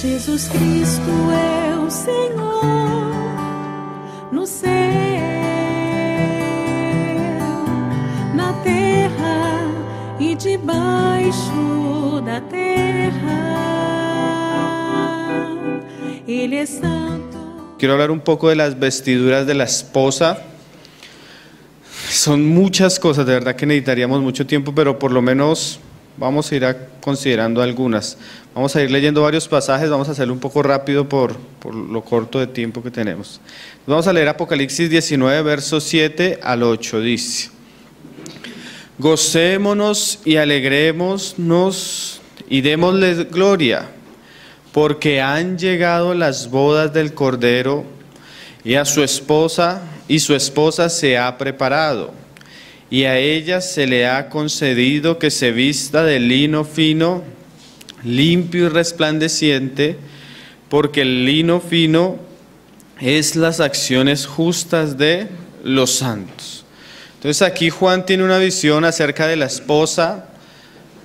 Jesús Cristo é Senhor no céu, na terra e santo. Quiero hablar un poco de las vestiduras de la esposa. Son muchas cosas, de verdad que necesitaríamos mucho tiempo, pero por lo menos Vamos a ir considerando algunas. Vamos a ir leyendo varios pasajes, vamos a hacerlo un poco rápido por, por lo corto de tiempo que tenemos. Vamos a leer Apocalipsis 19, versos 7 al 8. Dice, gocémonos y alegrémonos y démosle gloria, porque han llegado las bodas del Cordero y a su esposa, y su esposa se ha preparado y a ella se le ha concedido que se vista de lino fino, limpio y resplandeciente, porque el lino fino es las acciones justas de los santos. Entonces aquí Juan tiene una visión acerca de la esposa,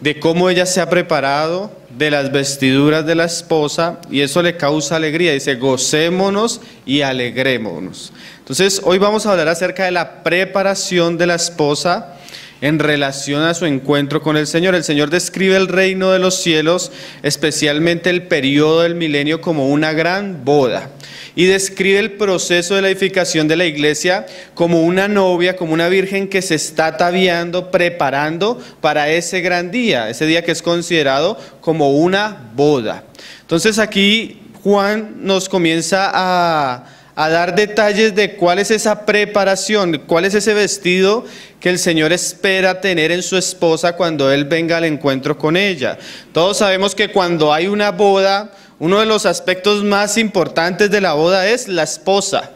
de cómo ella se ha preparado, de las vestiduras de la esposa, y eso le causa alegría. Dice, gocémonos y alegrémonos. Entonces, hoy vamos a hablar acerca de la preparación de la esposa en relación a su encuentro con el Señor. El Señor describe el reino de los cielos, especialmente el periodo del milenio, como una gran boda. Y describe el proceso de la edificación de la iglesia como una novia, como una virgen que se está ataviando, preparando para ese gran día, ese día que es considerado como una boda. Entonces aquí Juan nos comienza a a dar detalles de cuál es esa preparación, cuál es ese vestido que el Señor espera tener en su esposa cuando Él venga al encuentro con ella. Todos sabemos que cuando hay una boda, uno de los aspectos más importantes de la boda es la esposa.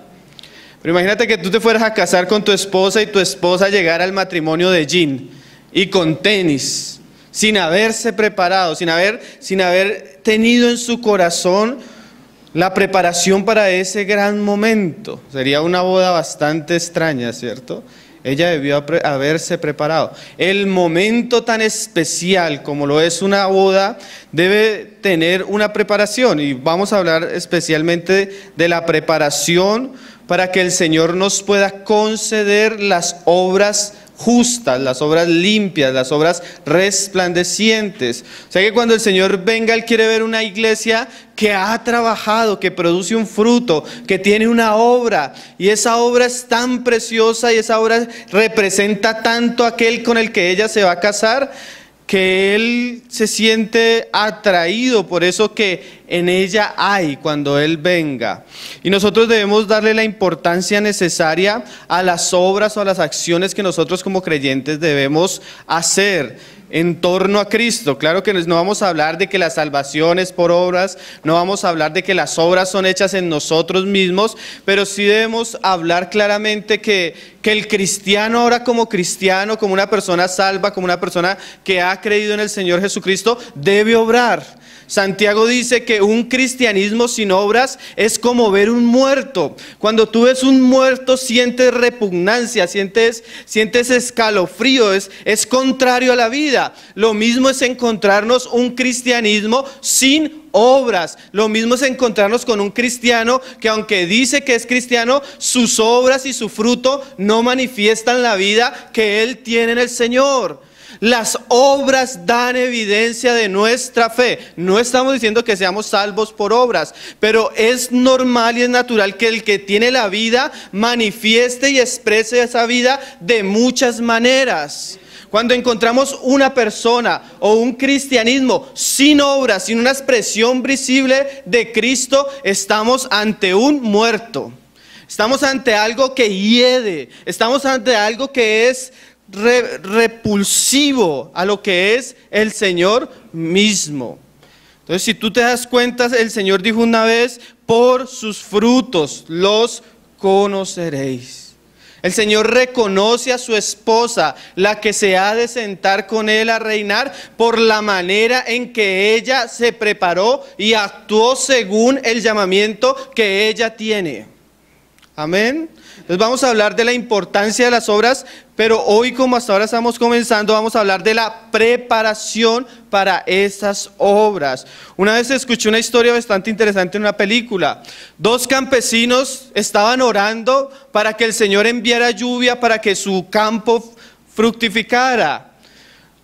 Pero imagínate que tú te fueras a casar con tu esposa y tu esposa llegara al matrimonio de jean y con tenis, sin haberse preparado, sin haber, sin haber tenido en su corazón la preparación para ese gran momento. Sería una boda bastante extraña, ¿cierto? Ella debió haberse preparado. El momento tan especial como lo es una boda debe tener una preparación y vamos a hablar especialmente de la preparación para que el Señor nos pueda conceder las obras justas, las obras limpias, las obras resplandecientes. O sea que cuando el Señor venga, Él quiere ver una iglesia que ha trabajado, que produce un fruto, que tiene una obra. Y esa obra es tan preciosa y esa obra representa tanto aquel con el que ella se va a casar que él se siente atraído por eso que en ella hay cuando él venga. Y nosotros debemos darle la importancia necesaria a las obras o a las acciones que nosotros como creyentes debemos hacer en torno a Cristo. Claro que no vamos a hablar de que la salvación es por obras, no vamos a hablar de que las obras son hechas en nosotros mismos, pero sí debemos hablar claramente que que el cristiano ahora como cristiano, como una persona salva, como una persona que ha creído en el Señor Jesucristo, debe obrar. Santiago dice que un cristianismo sin obras es como ver un muerto. Cuando tú ves un muerto sientes repugnancia, sientes, sientes escalofrío, es, es contrario a la vida. Lo mismo es encontrarnos un cristianismo sin obras obras. Lo mismo es encontrarnos con un cristiano que aunque dice que es cristiano, sus obras y su fruto no manifiestan la vida que él tiene en el Señor. Las obras dan evidencia de nuestra fe. No estamos diciendo que seamos salvos por obras, pero es normal y es natural que el que tiene la vida manifieste y exprese esa vida de muchas maneras. Cuando encontramos una persona o un cristianismo sin obra, sin una expresión visible de Cristo, estamos ante un muerto. Estamos ante algo que hiede, estamos ante algo que es repulsivo a lo que es el Señor mismo. Entonces, si tú te das cuenta, el Señor dijo una vez, por sus frutos los conoceréis. El Señor reconoce a su esposa, la que se ha de sentar con él a reinar, por la manera en que ella se preparó y actuó según el llamamiento que ella tiene. Amén. Entonces vamos a hablar de la importancia de las obras, pero hoy como hasta ahora estamos comenzando, vamos a hablar de la preparación para esas obras. Una vez escuché una historia bastante interesante en una película. Dos campesinos estaban orando para que el Señor enviara lluvia para que su campo fructificara.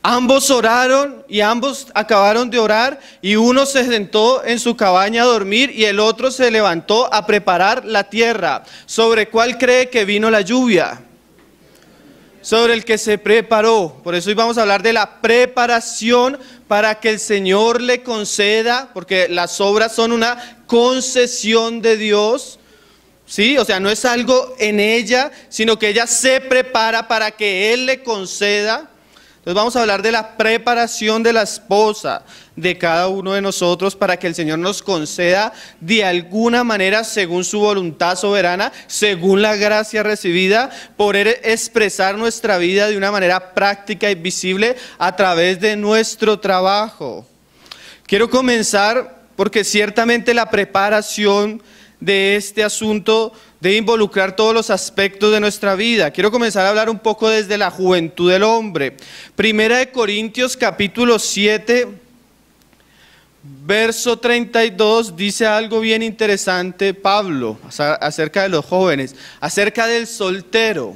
Ambos oraron y ambos acabaron de orar y uno se sentó en su cabaña a dormir y el otro se levantó a preparar la tierra. ¿Sobre cuál cree que vino la lluvia? Sobre el que se preparó. Por eso hoy vamos a hablar de la preparación para que el Señor le conceda, porque las obras son una concesión de Dios. ¿Sí? O sea, no es algo en ella, sino que ella se prepara para que Él le conceda entonces vamos a hablar de la preparación de la esposa de cada uno de nosotros para que el Señor nos conceda de alguna manera, según su voluntad soberana, según la gracia recibida, poder expresar nuestra vida de una manera práctica y visible a través de nuestro trabajo. Quiero comenzar porque ciertamente la preparación de este asunto de involucrar todos los aspectos de nuestra vida. Quiero comenzar a hablar un poco desde la juventud del hombre. Primera de Corintios capítulo 7, verso 32 dice algo bien interesante Pablo acerca de los jóvenes, acerca del soltero.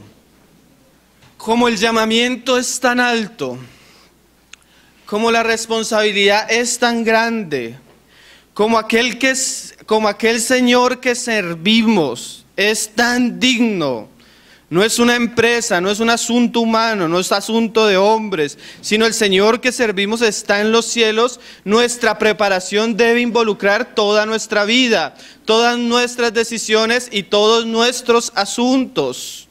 Como el llamamiento es tan alto, como la responsabilidad es tan grande, como aquel, que, como aquel Señor que servimos es tan digno. No es una empresa, no es un asunto humano, no es asunto de hombres, sino el Señor que servimos está en los cielos. Nuestra preparación debe involucrar toda nuestra vida, todas nuestras decisiones y todos nuestros asuntos.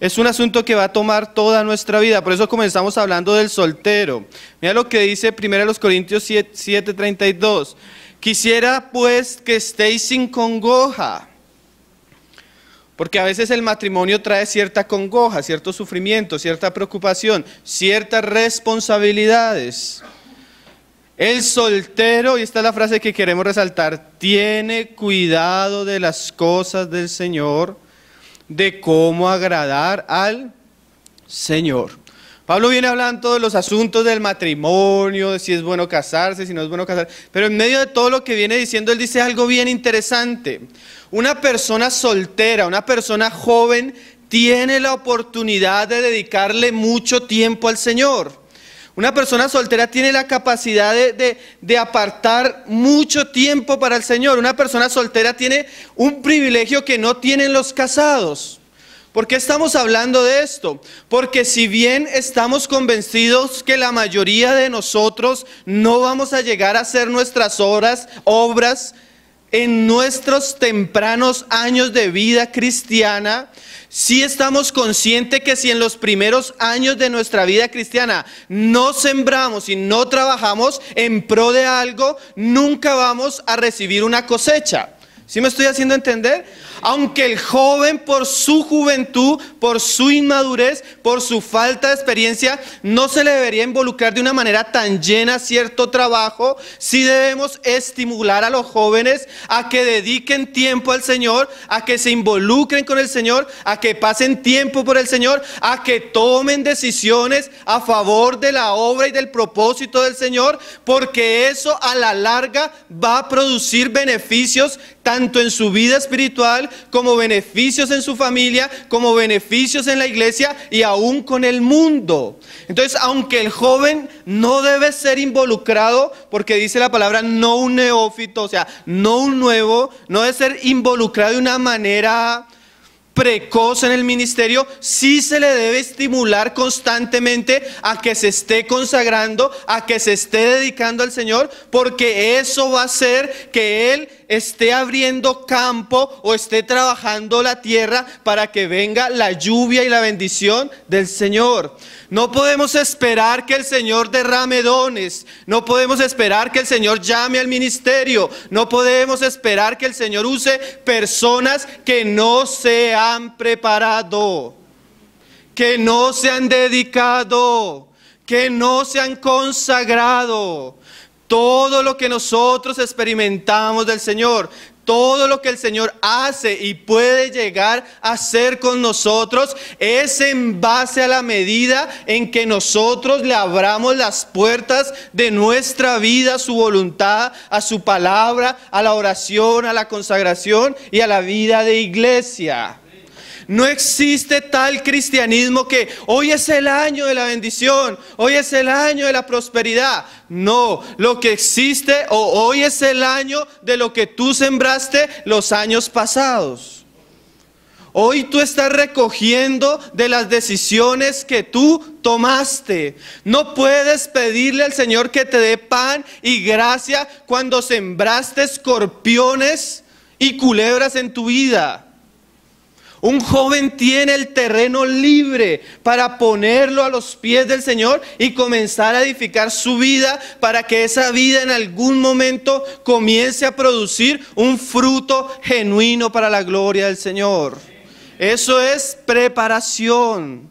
Es un asunto que va a tomar toda nuestra vida. Por eso comenzamos hablando del soltero. Mira lo que dice 1 Corintios 7, 32 Quisiera pues que estéis sin congoja. Porque a veces el matrimonio trae cierta congoja, cierto sufrimiento, cierta preocupación, ciertas responsabilidades. El soltero, y esta es la frase que queremos resaltar, tiene cuidado de las cosas del Señor, de cómo agradar al Señor. Pablo viene hablando de los asuntos del matrimonio, de si es bueno casarse, si no es bueno casarse, pero en medio de todo lo que viene diciendo, él dice algo bien interesante. Una persona soltera, una persona joven, tiene la oportunidad de dedicarle mucho tiempo al Señor. Una persona soltera tiene la capacidad de, apartar mucho tiempo para el Señor. Una persona soltera tiene un privilegio que no tienen los casados. ¿Por qué estamos hablando de esto? Porque si bien estamos convencidos que la mayoría de nosotros no vamos a llegar a hacer nuestras obras, obras en nuestros tempranos años de vida cristiana, si estamos conscientes que si en los primeros años de nuestra vida cristiana no sembramos y no trabajamos en pro de algo, nunca vamos a recibir una cosecha. si me estoy haciendo entender? aunque el joven por su juventud, por su inmadurez, por su falta de experiencia, no se le debería involucrar de una manera tan llena cierto trabajo, sí debemos estimular a los jóvenes a que dediquen tiempo al Señor, a que se involucren con el Señor, a que pasen tiempo por el Señor, a que tomen decisiones a favor de la obra y del propósito del Señor, porque eso a la larga va a producir beneficios tanto en su vida espiritual como beneficios en su familia, como beneficios en la iglesia y aún con el mundo. Entonces, aunque el joven no debe ser involucrado, porque dice la palabra no un neófito, o sea, no un nuevo, no debe ser involucrado de una manera precoz en el ministerio, sí se le debe estimular constantemente a que se esté consagrando, a que se esté dedicando al Señor, porque eso va a hacer que Él esté abriendo campo o esté trabajando la tierra para que venga la lluvia y la bendición del Señor. No podemos esperar que el Señor derrame dones, no podemos esperar que el Señor llame al ministerio, no podemos esperar que el Señor use personas que no se han preparado, que no se han dedicado, que no se han consagrado todo lo que nosotros experimentamos del Señor, todo lo que el Señor hace y puede llegar a hacer con nosotros es en base a la medida en que nosotros le abramos las puertas de nuestra vida, a su voluntad, a su palabra, a la oración, a la consagración y a la vida de iglesia. No existe tal cristianismo que hoy es el año de la bendición, hoy es el año de la prosperidad. No, lo que existe o hoy es el año de lo que tú sembraste los años pasados. Hoy tú estás recogiendo de las decisiones que tú tomaste. No puedes pedirle al Señor que te dé pan y gracia cuando sembraste escorpiones y culebras en tu vida. Un joven tiene el terreno libre para ponerlo a los pies del Señor y comenzar a edificar su vida para que esa vida en algún momento comience a producir un fruto genuino para la gloria del Señor. Eso es preparación.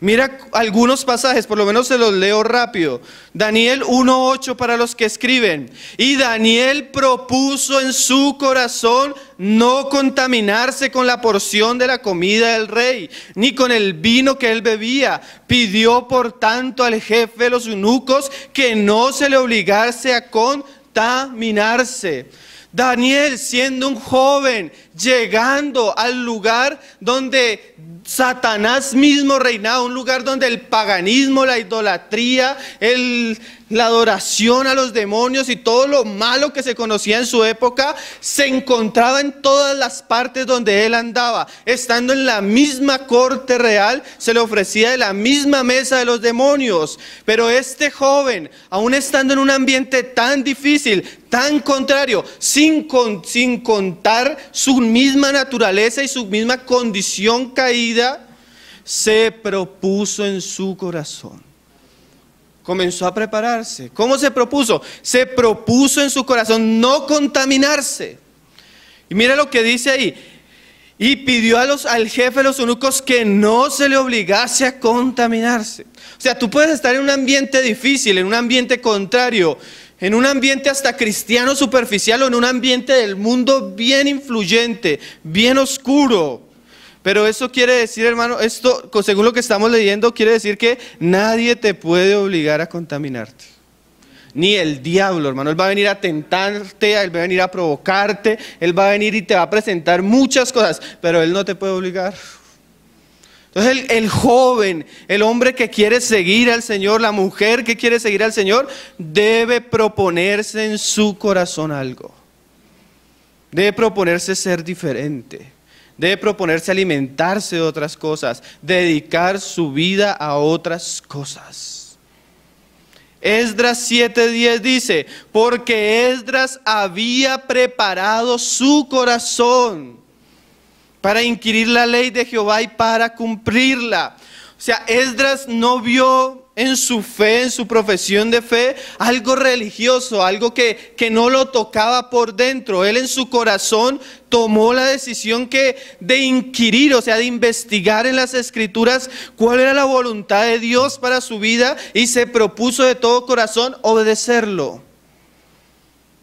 Mira algunos pasajes, por lo menos se los leo rápido. Daniel 1.8 para los que escriben. Y Daniel propuso en su corazón no contaminarse con la porción de la comida del rey, ni con el vino que él bebía. Pidió por tanto al jefe de los eunucos que no se le obligase a contaminarse. Daniel siendo un joven, llegando al lugar donde Satanás mismo reinaba, un lugar donde el paganismo, la idolatría, el, la adoración a los demonios y todo lo malo que se conocía en su época se encontraba en todas las partes donde él andaba. Estando en la misma corte real, se le ofrecía de la misma mesa de los demonios. Pero este joven, aún estando en un ambiente tan difícil, tan contrario, sin, sin contar su misma naturaleza y su misma condición caída, se propuso en su corazón comenzó a prepararse. ¿Cómo se propuso? Se propuso en su corazón no contaminarse. Y mira lo que dice ahí. Y pidió a los, al jefe de los eunucos que no se le obligase a contaminarse. O sea, tú puedes estar en un ambiente difícil, en un ambiente contrario, en un ambiente hasta cristiano superficial o en un ambiente del mundo bien influyente, bien oscuro. Pero eso quiere decir, hermano, esto, según lo que estamos leyendo, quiere decir que nadie te puede obligar a contaminarte. Ni el diablo, hermano. Él va a venir a tentarte, él va a venir a provocarte, él va a venir y te va a presentar muchas cosas, pero él no te puede obligar. Entonces el, el, joven, el hombre que quiere seguir al Señor, la mujer que quiere seguir al Señor, debe proponerse en su corazón algo. Debe proponerse ser diferente de proponerse alimentarse de otras cosas, dedicar su vida a otras cosas. Esdras 7:10 dice, porque Esdras había preparado su corazón para inquirir la ley de Jehová y para cumplirla. O sea, Esdras no vio en su fe, en su profesión de fe, algo religioso, algo que, que, no lo tocaba por dentro. Él en su corazón tomó la decisión que de inquirir, o sea, de investigar en las escrituras cuál era la voluntad de Dios para su vida y se propuso de todo corazón obedecerlo.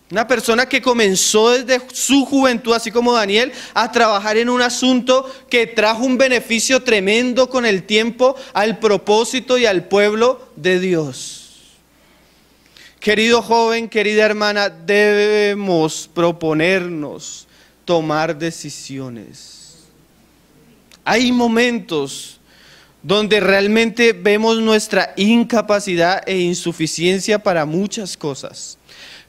Una persona que comenzó desde su juventud, así como Daniel, a trabajar en un asunto que trajo un beneficio tremendo con el tiempo al propósito y al pueblo de Dios. Querido joven, querida hermana, debemos proponernos tomar decisiones. Hay momentos donde realmente vemos nuestra incapacidad e insuficiencia para muchas cosas.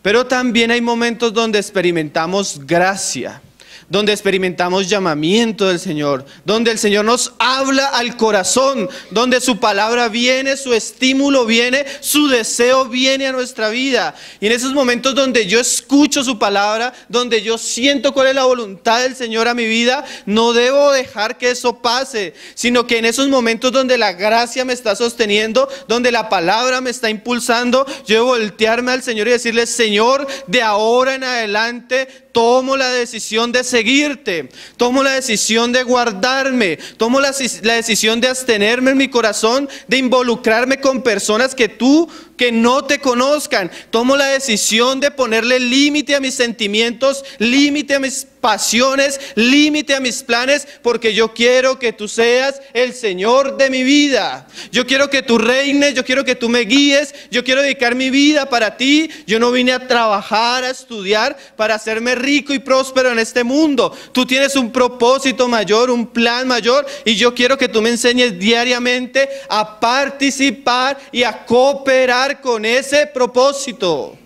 Pero también hay momentos donde experimentamos gracia donde experimentamos llamamiento del Señor, donde el Señor nos habla al corazón, donde su palabra viene, su estímulo viene, su deseo viene a nuestra vida. Y en esos momentos donde yo escucho su palabra, donde yo siento cuál es la voluntad del Señor a mi vida, no debo dejar que eso pase, sino que en esos momentos donde la gracia me está sosteniendo, donde la palabra me está impulsando, yo voltearme al Señor y decirle, Señor, de ahora en adelante tomo la decisión de seguirte, tomo la decisión de guardarme, tomo la, decisión de abstenerme en mi corazón, de involucrarme con personas que tú que no te conozcan. Tomo la decisión de ponerle límite a mis sentimientos, límite a mis pasiones, límite a mis planes, porque yo quiero que tú seas el Señor de mi vida. Yo quiero que tú reines, yo quiero que tú me guíes, yo quiero dedicar mi vida para ti. Yo no vine a trabajar, a estudiar, para hacerme rico y próspero en este mundo. Tú tienes un propósito mayor, un plan mayor, y yo quiero que tú me enseñes diariamente a participar y a cooperar con ese propósito.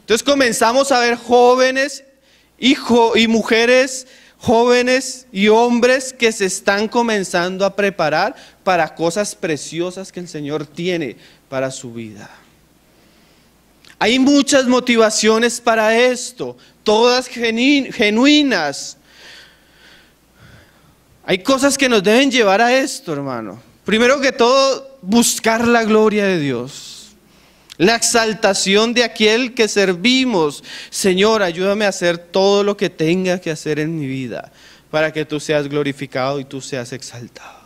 Entonces comenzamos a ver jóvenes y, y mujeres jóvenes y hombres que se están comenzando a preparar para cosas preciosas que el Señor tiene para su vida. Hay muchas motivaciones para esto, todas genuinas. Hay cosas que nos deben llevar a esto, hermano. Primero que todo, buscar la gloria de Dios, la exaltación de aquel que servimos. Señor, ayúdame a hacer todo lo que tenga que hacer en mi vida para que tú seas glorificado y tú seas exaltado.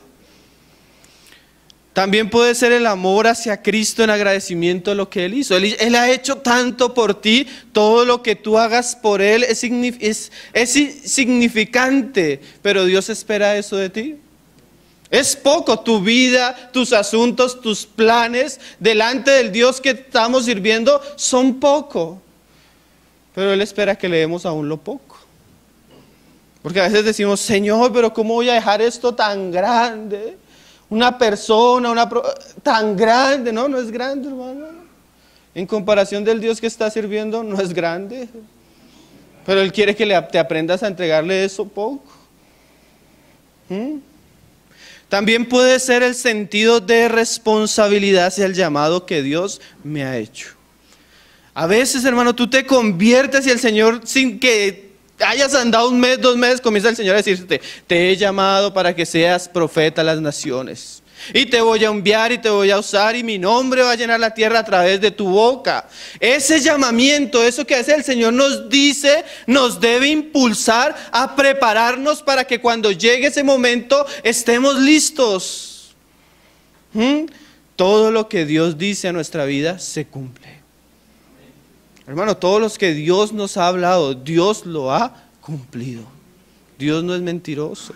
También puede ser el amor hacia Cristo en agradecimiento a lo que Él hizo. Él, ha hecho tanto por ti, todo lo que tú hagas por Él es, es significante, pero Dios espera eso de ti. Es poco tu vida, tus asuntos, tus planes delante del Dios que estamos sirviendo son poco. Pero Él espera que le demos aún lo poco. Porque a veces decimos, Señor, pero ¿cómo voy a dejar esto tan grande? Una persona, una tan grande, no, no es grande, hermano. En comparación del Dios que está sirviendo, no es grande. Pero Él quiere que te aprendas a entregarle eso poco. ¿Mm? También puede ser el sentido de responsabilidad hacia el llamado que Dios me ha hecho. A veces, hermano, tú te conviertes y el Señor, sin que hayas andado un mes, dos meses, comienza el Señor a decirte, te he llamado para que seas profeta a las naciones. Y te voy a enviar y te voy a usar y mi nombre va a llenar la tierra a través de tu boca. Ese llamamiento, eso que hace el Señor nos dice, nos debe impulsar a prepararnos para que cuando llegue ese momento estemos listos. ¿Mm? Todo lo que Dios dice a nuestra vida se cumple. Hermano, todos los que Dios nos ha hablado, Dios lo ha cumplido. Dios no es mentiroso.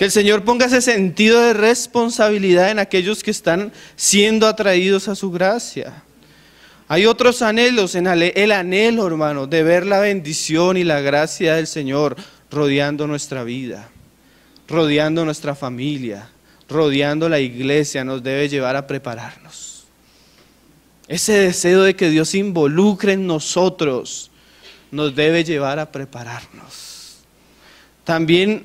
Que el Señor ponga ese sentido de responsabilidad en aquellos que están siendo atraídos a su gracia. Hay otros anhelos, en el anhelo, hermano, de ver la bendición y la gracia del Señor rodeando nuestra vida, rodeando nuestra familia, rodeando la iglesia, nos debe llevar a prepararnos. Ese deseo de que Dios involucre en nosotros nos debe llevar a prepararnos. También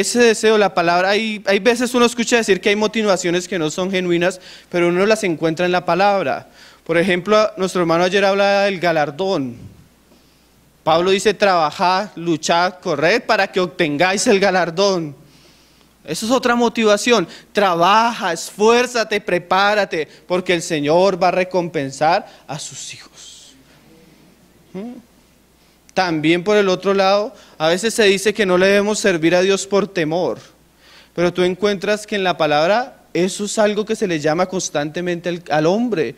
ese deseo, la palabra, hay, hay veces uno escucha decir que hay motivaciones que no son genuinas, pero uno las encuentra en la palabra. Por ejemplo, nuestro hermano ayer hablaba del galardón. Pablo dice, trabajad, luchad, corred para que obtengáis el galardón. Eso es otra motivación. Trabaja, esfuérzate, prepárate, porque el Señor va a recompensar a sus hijos. ¿Mm? También por el otro lado, a veces se dice que no le debemos servir a Dios por temor, pero tú encuentras que en la palabra eso es algo que se le llama constantemente al, hombre.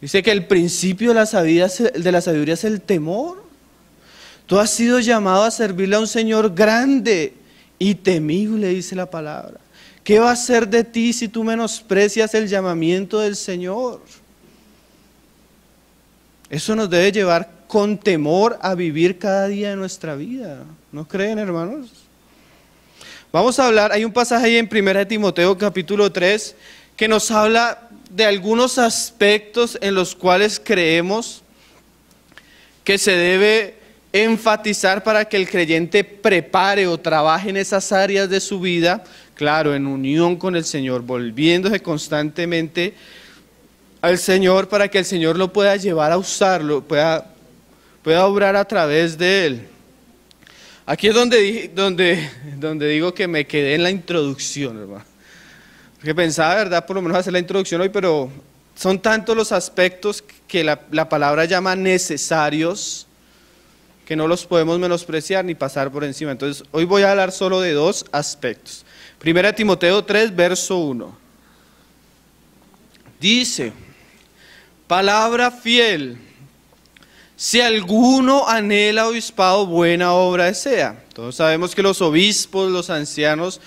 Dice que el principio de la, sabiduría, de la sabiduría es el temor. Tú has sido llamado a servirle a un Señor grande y temible, dice la palabra. ¿Qué va a ser de ti si tú menosprecias el llamamiento del Señor? Eso nos debe llevar con temor a vivir cada día de nuestra vida. ¿No creen, hermanos? Vamos a hablar, hay un pasaje ahí en 1 Timoteo capítulo 3 que nos habla de algunos aspectos en los cuales creemos que se debe enfatizar para que el creyente prepare o trabaje en esas áreas de su vida, claro, en unión con el Señor, volviéndose constantemente al Señor para que el Señor lo pueda llevar a usarlo, pueda voy a obrar a través de Él. Aquí es donde, donde, donde digo que me quedé en la introducción, hermano. Porque pensaba, ¿verdad? Por lo menos hacer la introducción hoy, pero son tantos los aspectos que la, la palabra llama necesarios que no los podemos menospreciar ni pasar por encima. Entonces, hoy voy a hablar solo de dos aspectos. Primera Timoteo 3, verso 1. Dice, palabra fiel si alguno anhela obispado, buena obra desea Todos sabemos que los obispos, los ancianos,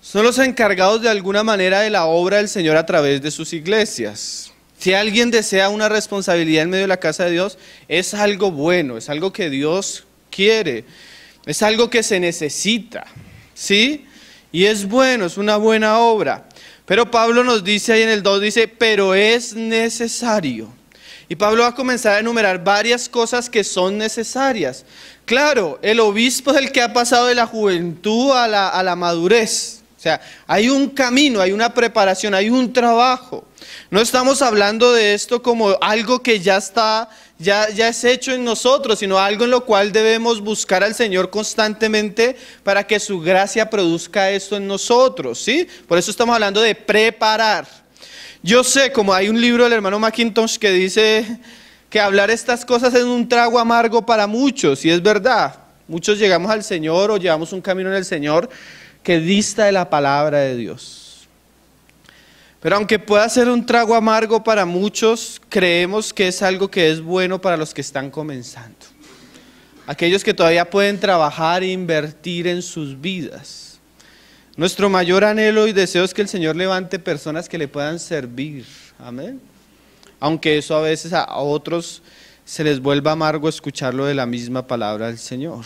son los encargados de alguna manera de la obra del Señor a través de sus iglesias. Si alguien desea una responsabilidad en medio de la casa de Dios, es algo bueno, es algo que Dios quiere, es algo que se necesita, ¿sí? Y es bueno, es una buena obra. Pero Pablo nos dice ahí en el 2, dice, pero es necesario y Pablo va a comenzar a enumerar varias cosas que son necesarias. Claro, el obispo es el que ha pasado de la juventud a la, madurez. O sea, hay un camino, hay una preparación, hay un trabajo. No estamos hablando de esto como algo que ya está, ya, ya es hecho en nosotros, sino algo en lo cual debemos buscar al Señor constantemente para que su gracia produzca esto en nosotros, ¿sí? Por eso estamos hablando de preparar. Yo sé, como hay un libro del hermano McIntosh que dice que hablar estas cosas es un trago amargo para muchos, y es verdad. Muchos llegamos al Señor o llevamos un camino en el Señor que dista de la palabra de Dios. Pero aunque pueda ser un trago amargo para muchos, creemos que es algo que es bueno para los que están comenzando. Aquellos que todavía pueden trabajar e invertir en sus vidas. Nuestro mayor anhelo y deseo es que el Señor levante personas que le puedan servir. Amén. Aunque eso a veces a otros se les vuelva amargo escucharlo de la misma palabra del Señor.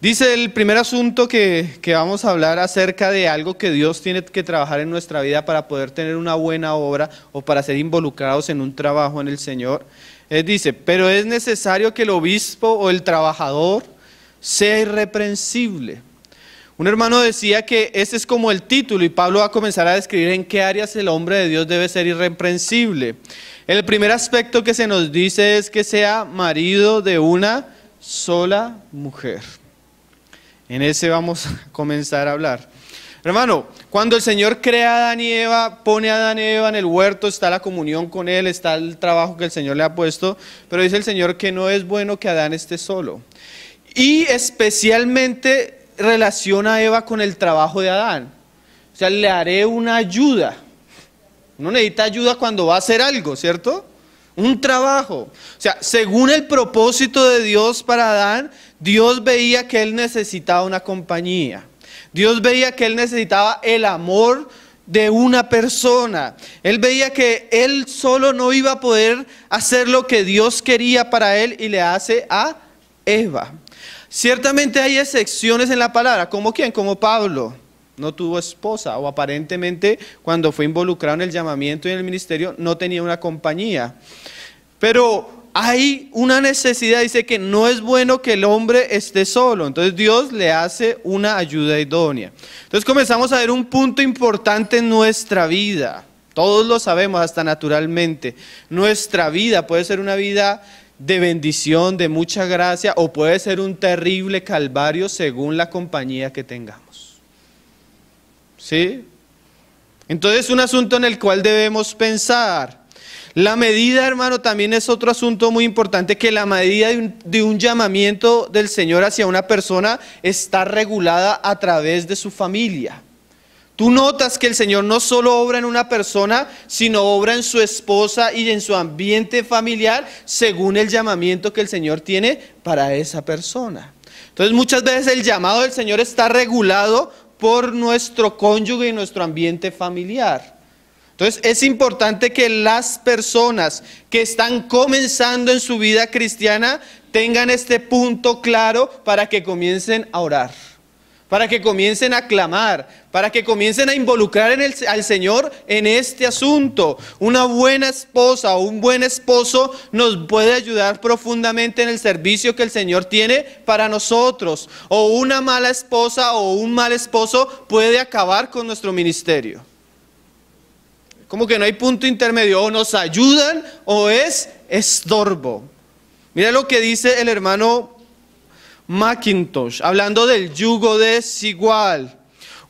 Dice el primer asunto que, que vamos a hablar acerca de algo que Dios tiene que trabajar en nuestra vida para poder tener una buena obra o para ser involucrados en un trabajo en el Señor. Él dice, pero es necesario que el obispo o el trabajador sea irreprensible un hermano decía que este es como el título y Pablo va a comenzar a describir en qué áreas el hombre de Dios debe ser irreprensible. El primer aspecto que se nos dice es que sea marido de una sola mujer. En ese vamos a comenzar a hablar. Hermano, cuando el Señor crea a Adán y Eva, pone a Adán y Eva en el huerto, está la comunión con Él, está el trabajo que el Señor le ha puesto, pero dice el Señor que no es bueno que Adán esté solo. Y especialmente relaciona a Eva con el trabajo de Adán. O sea, le haré una ayuda. Uno necesita ayuda cuando va a hacer algo, ¿cierto? Un trabajo. O sea, según el propósito de Dios para Adán, Dios veía que él necesitaba una compañía. Dios veía que él necesitaba el amor de una persona. Él veía que él solo no iba a poder hacer lo que Dios quería para él y le hace a Eva. Ciertamente hay excepciones en la palabra, como quién, como Pablo, no tuvo esposa o aparentemente cuando fue involucrado en el llamamiento y en el ministerio no tenía una compañía. Pero hay una necesidad, dice que no es bueno que el hombre esté solo. Entonces Dios le hace una ayuda idónea. Entonces comenzamos a ver un punto importante en nuestra vida. Todos lo sabemos hasta naturalmente. Nuestra vida puede ser una vida de bendición, de mucha gracia, o puede ser un terrible calvario según la compañía que tengamos. ¿Sí? Entonces, un asunto en el cual debemos pensar. La medida, hermano, también es otro asunto muy importante, que la medida de un llamamiento del Señor hacia una persona está regulada a través de su familia. Tú notas que el Señor no solo obra en una persona, sino obra en su esposa y en su ambiente familiar según el llamamiento que el Señor tiene para esa persona. Entonces muchas veces el llamado del Señor está regulado por nuestro cónyuge y nuestro ambiente familiar. Entonces es importante que las personas que están comenzando en su vida cristiana tengan este punto claro para que comiencen a orar para que comiencen a clamar, para que comiencen a involucrar al Señor en este asunto. Una buena esposa o un buen esposo nos puede ayudar profundamente en el servicio que el Señor tiene para nosotros. O una mala esposa o un mal esposo puede acabar con nuestro ministerio. Como que no hay punto intermedio, o nos ayudan o es estorbo. Mira lo que dice el hermano Macintosh, hablando del yugo desigual.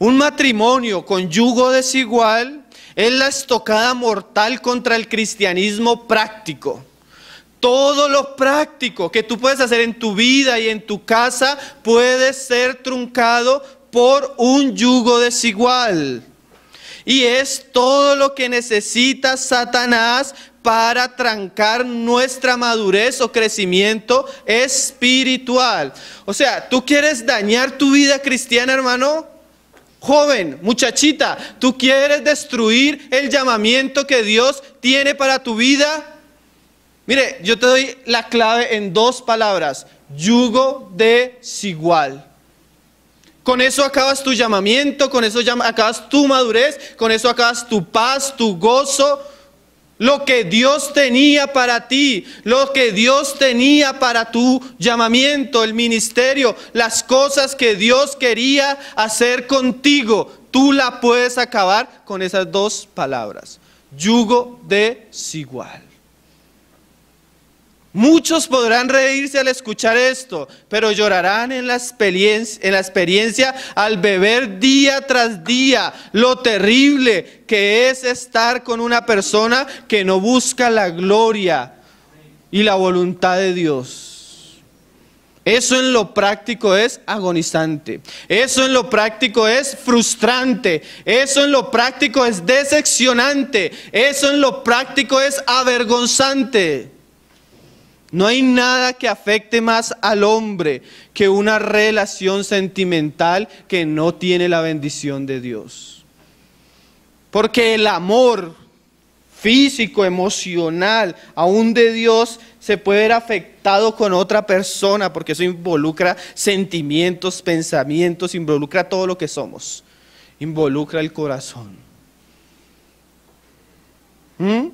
Un matrimonio con yugo desigual es la estocada mortal contra el cristianismo práctico. Todo lo práctico que tú puedes hacer en tu vida y en tu casa puede ser truncado por un yugo desigual. Y es todo lo que necesita Satanás para trancar nuestra madurez o crecimiento espiritual. O sea, ¿tú quieres dañar tu vida cristiana, hermano? Joven, muchachita, ¿tú quieres destruir el llamamiento que Dios tiene para tu vida? Mire, yo te doy la clave en dos palabras. Yugo desigual. Con eso acabas tu llamamiento, con eso acabas tu madurez, con eso acabas tu paz, tu gozo. Lo que Dios tenía para ti, lo que Dios tenía para tu llamamiento, el ministerio, las cosas que Dios quería hacer contigo, tú la puedes acabar con esas dos palabras. Yugo desigual. Muchos podrán reírse al escuchar esto, pero llorarán en la, experiencia, en la experiencia al beber día tras día lo terrible que es estar con una persona que no busca la gloria y la voluntad de Dios. Eso en lo práctico es agonizante. Eso en lo práctico es frustrante. Eso en lo práctico es decepcionante. Eso en lo práctico es avergonzante. No hay nada que afecte más al hombre que una relación sentimental que no tiene la bendición de Dios. Porque el amor físico, emocional, aún de Dios, se puede ver afectado con otra persona, porque eso involucra sentimientos, pensamientos, involucra todo lo que somos, involucra el corazón. ¿Mm?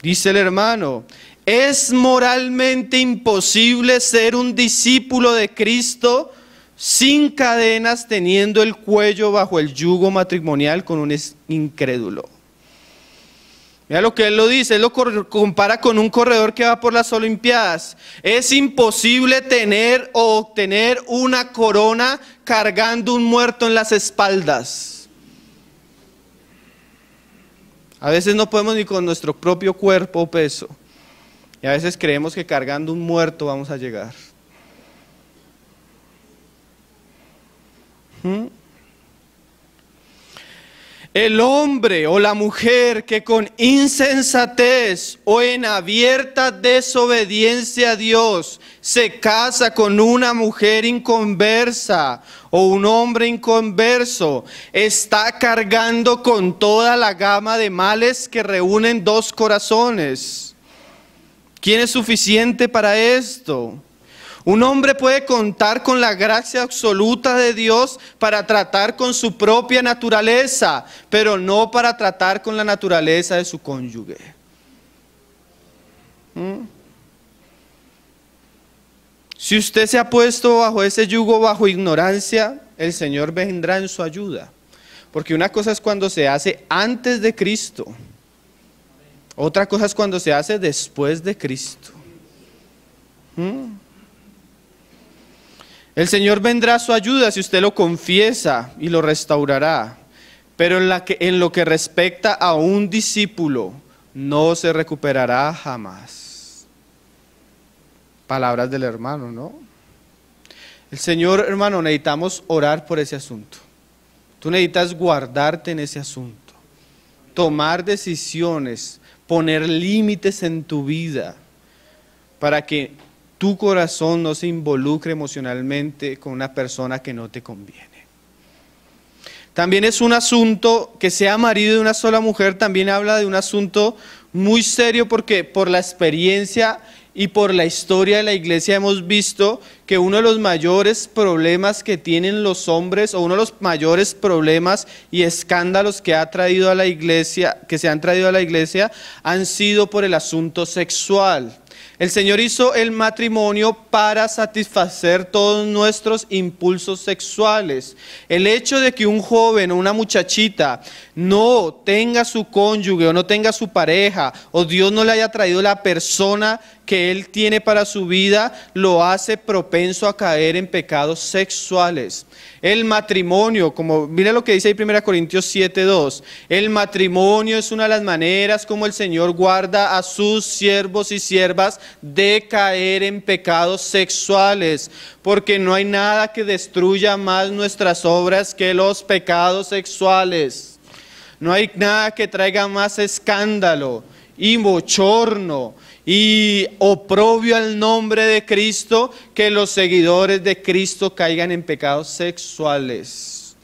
Dice el hermano, ¿Es moralmente imposible ser un discípulo de Cristo sin cadenas teniendo el cuello bajo el yugo matrimonial con un incrédulo? Mira lo que él lo dice, él lo compara con un corredor que va por las Olimpiadas. Es imposible tener o obtener una corona cargando un muerto en las espaldas. A veces no podemos ni con nuestro propio cuerpo o peso. Y a veces creemos que cargando un muerto vamos a llegar. ¿Mm? El hombre o la mujer que con insensatez o en abierta desobediencia a Dios se casa con una mujer inconversa o un hombre inconverso, está cargando con toda la gama de males que reúnen dos corazones. ¿Quién es suficiente para esto? Un hombre puede contar con la gracia absoluta de Dios para tratar con su propia naturaleza, pero no para tratar con la naturaleza de su cónyuge. ¿Mm? Si usted se ha puesto bajo ese yugo, bajo ignorancia, el Señor vendrá en su ayuda. Porque una cosa es cuando se hace antes de Cristo otra cosa es cuando se hace después de Cristo. Mm. El Señor vendrá a su ayuda si usted lo confiesa y lo restaurará. Pero en, en lo que respecta a un discípulo, no se recuperará jamás. Palabras del hermano, ¿no? El Señor, hermano, necesitamos orar por ese asunto. Tú necesitas guardarte en ese asunto. Tomar decisiones poner límites en tu vida para que tu corazón no se involucre emocionalmente con una persona que no te conviene. También es un asunto que sea marido de una sola mujer, también habla de un asunto muy serio porque por la experiencia y por la historia de la iglesia hemos visto que uno de los mayores problemas que tienen los hombres o uno de los mayores problemas y escándalos que ha traído a la iglesia, que se han traído a la iglesia han sido por el asunto sexual. El Señor hizo el matrimonio para satisfacer todos nuestros impulsos sexuales. El hecho de que un joven o una muchachita no tenga su cónyuge o no tenga su pareja o Dios no le haya traído la persona que Él tiene para su vida lo hace propenso a caer en pecados sexuales. El matrimonio, como mira lo que dice ahí 1 Corintios 7.2, el matrimonio es una de las maneras como el Señor guarda a sus siervos y siervas de caer en pecados sexuales, porque no hay nada que destruya más nuestras obras que los pecados sexuales. No hay nada que traiga más escándalo y bochorno y oprobio al nombre de Cristo que los seguidores de Cristo caigan en pecados sexuales.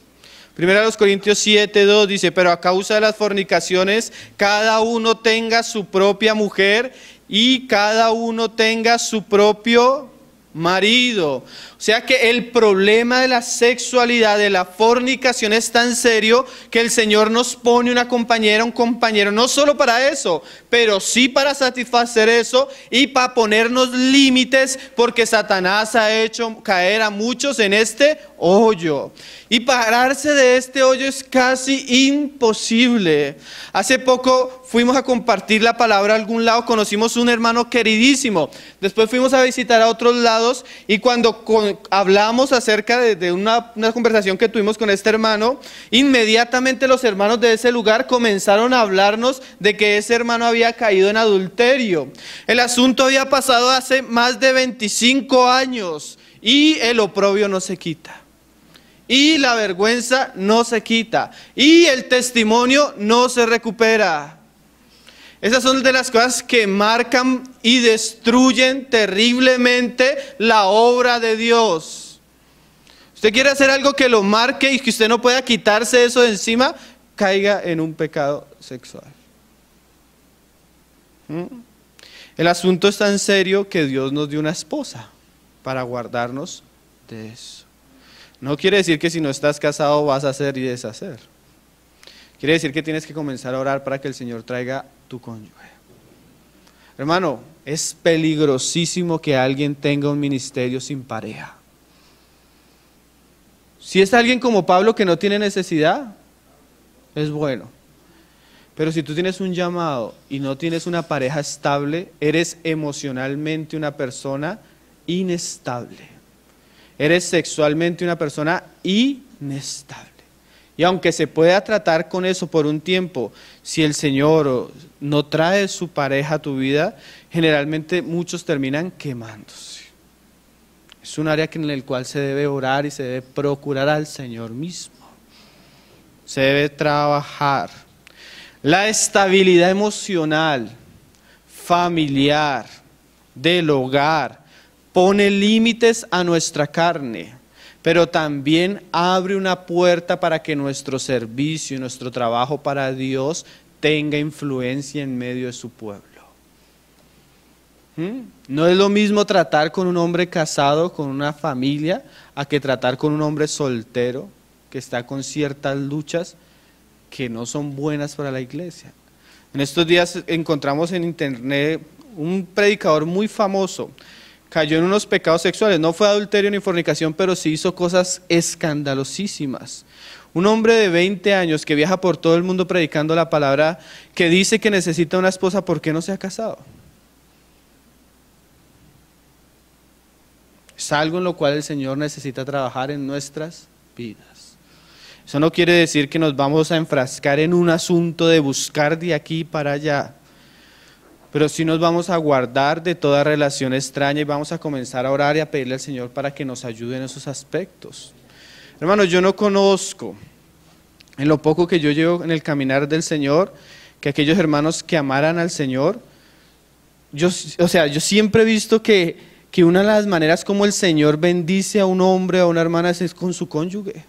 Primero a los Corintios 7, 2 dice, pero a causa de las fornicaciones, cada uno tenga su propia mujer y cada uno tenga su propio marido. O sea que el problema de la sexualidad, de la fornicación es tan serio que el Señor nos pone una compañera, un compañero, no solo para eso, pero sí para satisfacer eso y para ponernos límites porque Satanás ha hecho caer a muchos en este hoyo. Y pararse de este hoyo es casi imposible. Hace poco fuimos a compartir la palabra a algún lado, conocimos un hermano queridísimo. Después fuimos a visitar a otros lados y cuando hablamos acerca de, una, una conversación que tuvimos con este hermano, inmediatamente los hermanos de ese lugar comenzaron a hablarnos de que ese hermano había caído en adulterio. El asunto había pasado hace más de 25 años y el oprobio no se quita y la vergüenza no se quita y el testimonio no se recupera. Esas son de las cosas que marcan y destruyen terriblemente la obra de Dios. Usted quiere hacer algo que lo marque y que usted no pueda quitarse eso de encima, caiga en un pecado sexual. ¿Mm? El asunto es tan serio que Dios nos dio una esposa para guardarnos de eso. No quiere decir que si no estás casado vas a hacer y deshacer. Quiere decir que tienes que comenzar a orar para que el Señor traiga tu cónyuge. Hermano, es peligrosísimo que alguien tenga un ministerio sin pareja. Si es alguien como Pablo que no tiene necesidad, es bueno. Pero si tú tienes un llamado y no tienes una pareja estable, eres emocionalmente una persona inestable eres sexualmente una persona inestable. Y aunque se pueda tratar con eso por un tiempo, si el Señor no trae su pareja a tu vida, generalmente muchos terminan quemándose. Es un área en el cual se debe orar y se debe procurar al Señor mismo. Se debe trabajar. La estabilidad emocional, familiar, del hogar, pone límites a nuestra carne, pero también abre una puerta para que nuestro servicio y nuestro trabajo para Dios tenga influencia en medio de su pueblo. ¿Mm? No es lo mismo tratar con un hombre casado, con una familia, a que tratar con un hombre soltero que está con ciertas luchas que no son buenas para la iglesia. En estos días encontramos en internet un predicador muy famoso cayó en unos pecados sexuales. No fue adulterio ni fornicación, pero sí hizo cosas escandalosísimas. Un hombre de 20 años que viaja por todo el mundo predicando la palabra, que dice que necesita una esposa, ¿por qué no se ha casado? Es algo en lo cual el Señor necesita trabajar en nuestras vidas. Eso no quiere decir que nos vamos a enfrascar en un asunto de buscar de aquí para allá pero sí nos vamos a guardar de toda relación extraña y vamos a comenzar a orar y a pedirle al Señor para que nos ayude en esos aspectos. Hermanos, yo no conozco, en lo poco que yo llevo en el caminar del Señor, que aquellos hermanos que amaran al Señor, yo, o sea, yo siempre he visto que, que una de las maneras como el Señor bendice a un hombre, o a una hermana, es con su cónyuge.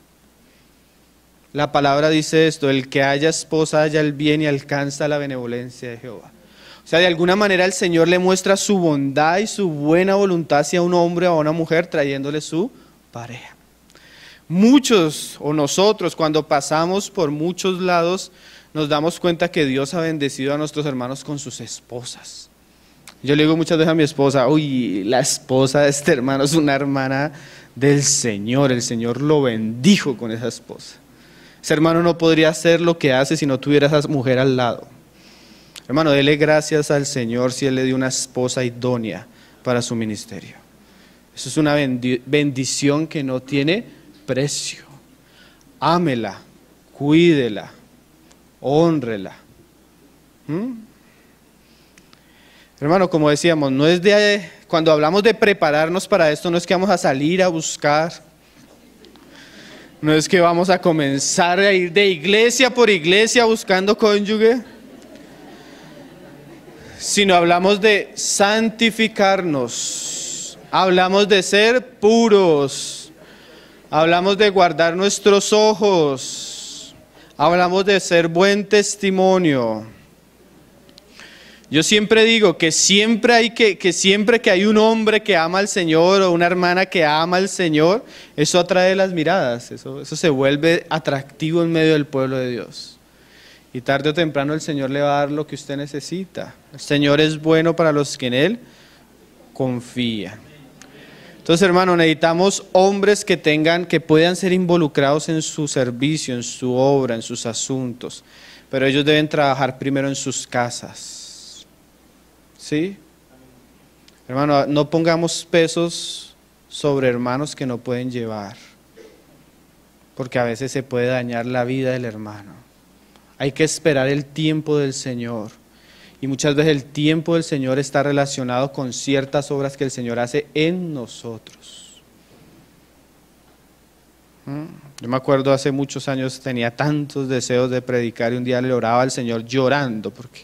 La palabra dice esto, el que haya esposa haya el bien y alcanza la benevolencia de Jehová. O sea, de alguna manera el Señor le muestra su bondad y su buena voluntad hacia un hombre o a una mujer trayéndole su pareja. Muchos o nosotros cuando pasamos por muchos lados nos damos cuenta que Dios ha bendecido a nuestros hermanos con sus esposas. Yo le digo muchas veces a mi esposa, uy, la esposa de este hermano es una hermana del Señor, el Señor lo bendijo con esa esposa. Ese hermano no podría hacer lo que hace si no tuviera a esa mujer al lado. Hermano, dele gracias al Señor si Él le dio una esposa idónea para su ministerio. Eso es una bendición que no tiene precio. Ámela, cuídela, honrela. ¿Mm? Hermano, como decíamos, no es de cuando hablamos de prepararnos para esto, no es que vamos a salir a buscar, no es que vamos a comenzar a ir de iglesia por iglesia buscando cónyuge sino hablamos de santificarnos, hablamos de ser puros, hablamos de guardar nuestros ojos, hablamos de ser buen testimonio. Yo siempre digo que siempre hay que, que siempre que hay un hombre que ama al Señor o una hermana que ama al Señor, eso atrae las miradas, eso, eso se vuelve atractivo en medio del pueblo de Dios. Y tarde o temprano el Señor le va a dar lo que usted necesita. El Señor es bueno para los que en Él confían. Entonces, hermano, necesitamos hombres que tengan, que puedan ser involucrados en su servicio, en su obra, en sus asuntos. Pero ellos deben trabajar primero en sus casas. ¿Sí? Hermano, no pongamos pesos sobre hermanos que no pueden llevar, porque a veces se puede dañar la vida del hermano. Hay que esperar el tiempo del Señor. Y muchas veces el tiempo del Señor está relacionado con ciertas obras que el Señor hace en nosotros. Mm, yo me acuerdo hace muchos años tenía tantos deseos de predicar y un día le oraba al Señor llorando porque,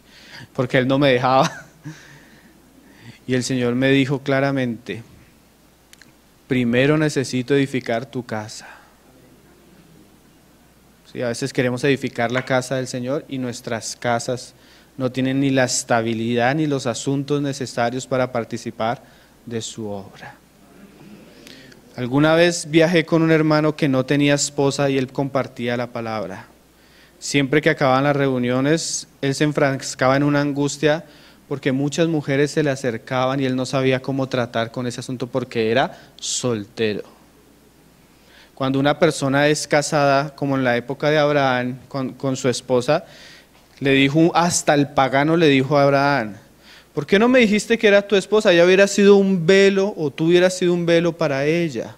porque Él no me dejaba. Y el Señor me dijo claramente, primero necesito edificar tu casa y A veces queremos edificar la casa del Señor y nuestras casas no tienen ni la estabilidad ni los asuntos necesarios para participar de su obra. Alguna vez viajé con un hermano que no tenía esposa y él compartía la palabra. Siempre que acababan las reuniones, él se enfrascaba en una angustia porque muchas mujeres se le acercaban y él no sabía cómo tratar con ese asunto porque era soltero. Cuando una persona es casada, como en la época de Abraham, con, su esposa, le dijo, hasta el pagano le dijo a Abraham, ¿por qué no me dijiste que era tu esposa? Ella hubiera sido un velo o tú hubieras sido un velo para ella.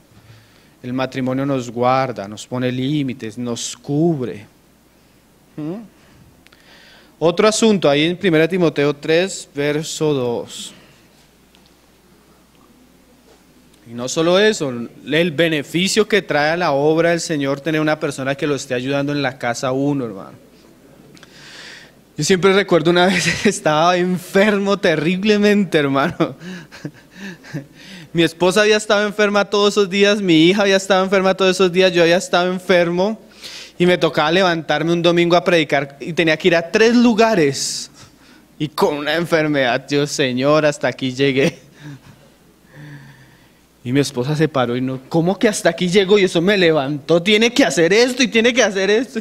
El matrimonio nos guarda, nos pone límites, nos cubre. ¿Mm? Otro asunto, ahí en 1 Timoteo 3, verso 2. Y no solo eso, el beneficio que trae a la obra del Señor tener una persona que lo esté ayudando en la casa uno, hermano. Yo siempre recuerdo una vez que estaba enfermo terriblemente, hermano. Mi esposa había estado enferma todos esos días, mi hija había estado enferma todos esos días, yo había estado enfermo y me tocaba levantarme un domingo a predicar y tenía que ir a tres lugares y con una enfermedad, Dios Señor, hasta aquí llegué. Y mi esposa se paró y no, ¿cómo que hasta aquí llegó y eso me levantó? Tiene que hacer esto y tiene que hacer esto.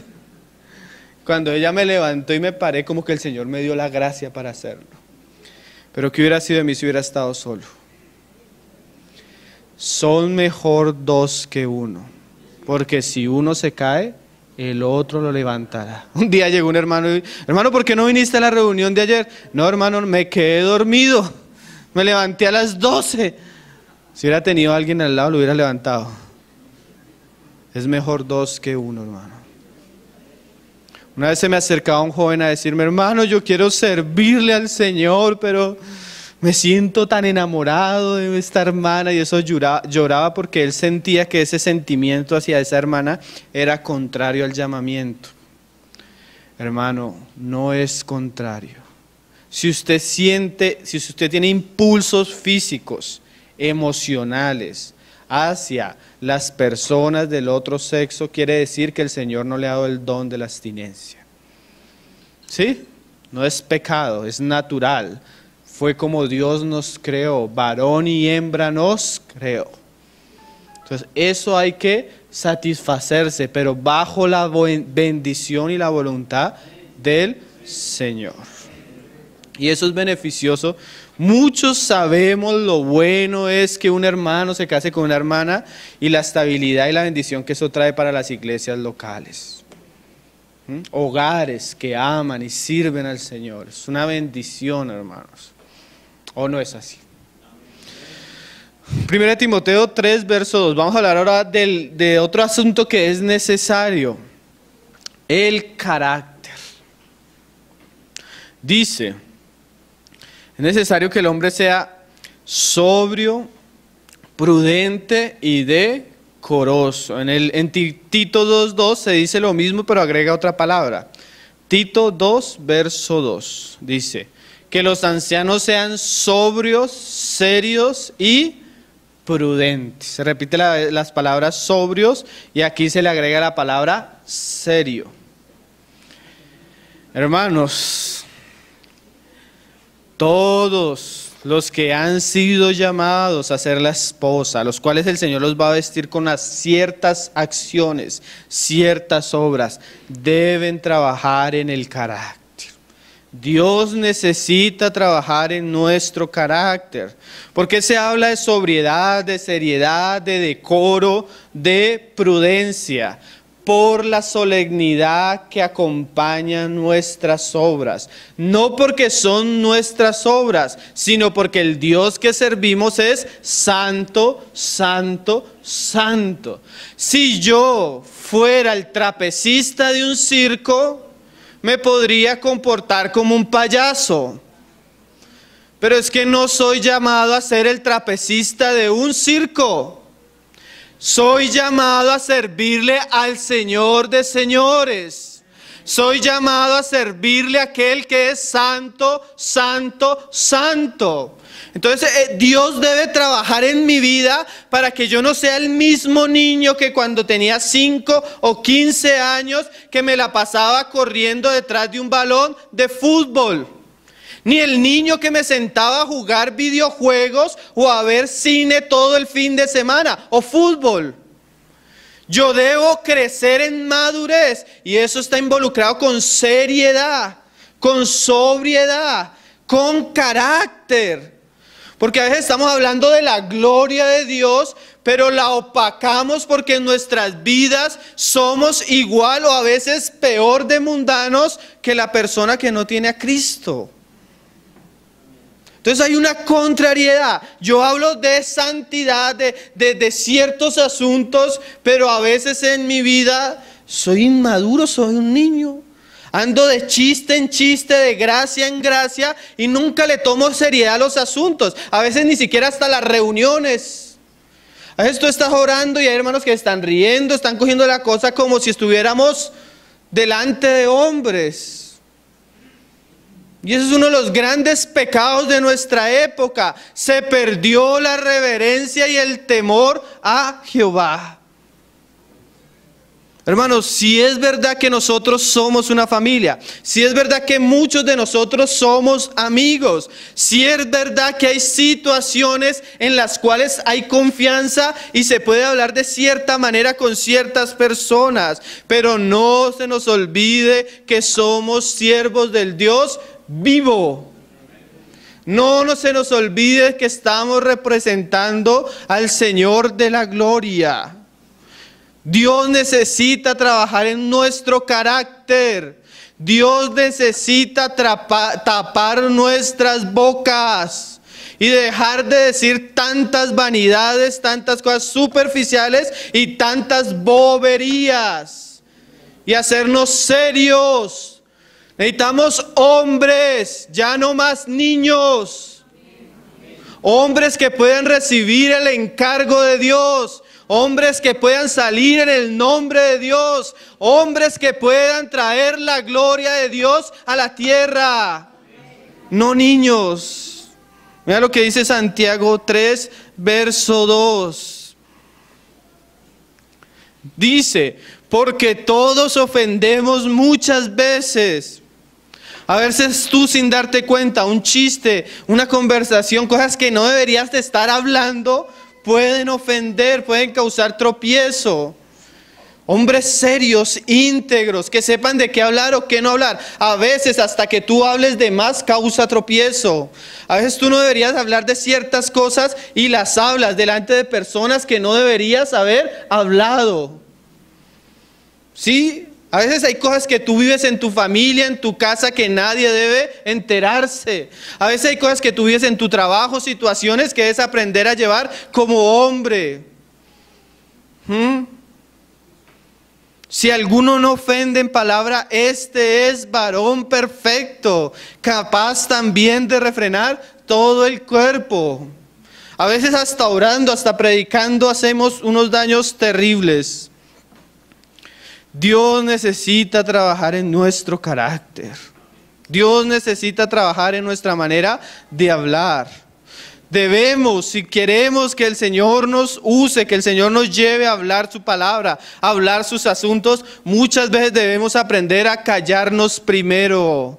Cuando ella me levantó y me paré, como que el Señor me dio la gracia para hacerlo. Pero ¿qué hubiera sido de mí si hubiera estado solo? Son mejor dos que uno, porque si uno se cae, el otro lo levantará. Un día llegó un hermano y, hermano, ¿por qué no viniste a la reunión de ayer? No, hermano, me quedé dormido. Me levanté a las doce. Si hubiera tenido a alguien al lado, lo hubiera levantado. Es mejor dos que uno, hermano. Una vez se me acercaba un joven a decirme, hermano, yo quiero servirle al Señor, pero me siento tan enamorado de esta hermana y eso lloraba, lloraba porque él sentía que ese sentimiento hacia esa hermana era contrario al llamamiento. Hermano, no es contrario. Si usted siente, si usted tiene impulsos físicos, emocionales hacia las personas del otro sexo, quiere decir que el Señor no le ha dado el don de la abstinencia. ¿Sí? No es pecado, es natural. Fue como Dios nos creó, varón y hembra nos creó. Entonces, eso hay que satisfacerse, pero bajo la bendición y la voluntad del Señor. Y eso es beneficioso Muchos sabemos lo bueno es que un hermano se case con una hermana y la estabilidad y la bendición que eso trae para las iglesias locales. ¿Mm? Hogares que aman y sirven al Señor. Es una bendición, hermanos. ¿O no es así? Primera Timoteo 3, verso 2. Vamos a hablar ahora de otro asunto que es necesario. El carácter. Dice es necesario que el hombre sea sobrio, prudente y decoroso. En, el, en Tito 2.2 se dice lo mismo, pero agrega otra palabra. Tito 2, verso 2, dice, que los ancianos sean sobrios, serios y prudentes. Se repite las palabras sobrios y aquí se le agrega la palabra serio. Hermanos, todos los que han sido llamados a ser la esposa, los cuales el Señor los va a vestir con ciertas acciones, ciertas obras, deben trabajar en el carácter. Dios necesita trabajar en nuestro carácter. Porque se habla de sobriedad, de seriedad, de decoro, de prudencia por la solemnidad que acompaña nuestras obras. No porque son nuestras obras, sino porque el Dios que servimos es santo, santo, santo. Si yo fuera el trapecista de un circo, me podría comportar como un payaso. Pero es que no soy llamado a ser el trapecista de un circo. Soy llamado a servirle al Señor de señores. Soy llamado a servirle a aquel que es santo, santo, santo. Entonces eh, Dios debe trabajar en mi vida para que yo no sea el mismo niño que cuando tenía 5 o 15 años que me la pasaba corriendo detrás de un balón de fútbol ni el niño que me sentaba a jugar videojuegos o a ver cine todo el fin de semana o fútbol. Yo debo crecer en madurez y eso está involucrado con seriedad, con sobriedad, con carácter. Porque a veces estamos hablando de la gloria de Dios, pero la opacamos porque en nuestras vidas somos igual o a veces peor de mundanos que la persona que no tiene a Cristo. Entonces hay una contrariedad. Yo hablo de santidad, de, ciertos asuntos, pero a veces en mi vida soy inmaduro, soy un niño. Ando de chiste en chiste, de gracia en gracia, y nunca le tomo seriedad a los asuntos. A veces ni siquiera hasta las reuniones. A veces tú estás orando y hay hermanos que están riendo, están cogiendo la cosa como si estuviéramos delante de hombres. Y ese es uno de los grandes pecados de nuestra época. Se perdió la reverencia y el temor a Jehová. Hermanos, si es verdad que nosotros somos una familia, si es verdad que muchos de nosotros somos amigos, si es verdad que hay situaciones en las cuales hay confianza y se puede hablar de cierta manera con ciertas personas, pero no se nos olvide que somos siervos del Dios vivo. No, no se nos olvide que estamos representando al Señor de la gloria. Dios necesita trabajar en nuestro carácter. Dios necesita tapar nuestras bocas y dejar de decir tantas vanidades, tantas cosas superficiales y tantas boberías. Y hacernos serios Necesitamos hombres, ya no más niños. Hombres que puedan recibir el encargo de Dios. Hombres que puedan salir en el nombre de Dios. Hombres que puedan traer la gloria de Dios a la tierra. No niños. Mira lo que dice Santiago 3, verso 2. Dice, porque todos ofendemos muchas veces. A veces tú sin darte cuenta, un chiste, una conversación, cosas que no deberías de estar hablando, pueden ofender, pueden causar tropiezo. Hombres serios, íntegros, que sepan de qué hablar o qué no hablar. A veces hasta que tú hables de más causa tropiezo. A veces tú no deberías hablar de ciertas cosas y las hablas delante de personas que no deberías haber hablado. Sí, a veces hay cosas que tú vives en tu familia, en tu casa, que nadie debe enterarse. A veces hay cosas que tú vives en tu trabajo, situaciones que debes aprender a llevar como hombre. ¿Mm? Si alguno no ofende en palabra, este es varón perfecto, capaz también de refrenar todo el cuerpo. A veces hasta orando, hasta predicando, hacemos unos daños terribles. Dios necesita trabajar en nuestro carácter. Dios necesita trabajar en nuestra manera de hablar. Debemos, si queremos que el Señor nos use, que el Señor nos lleve a hablar su palabra, a hablar sus asuntos, muchas veces debemos aprender a callarnos primero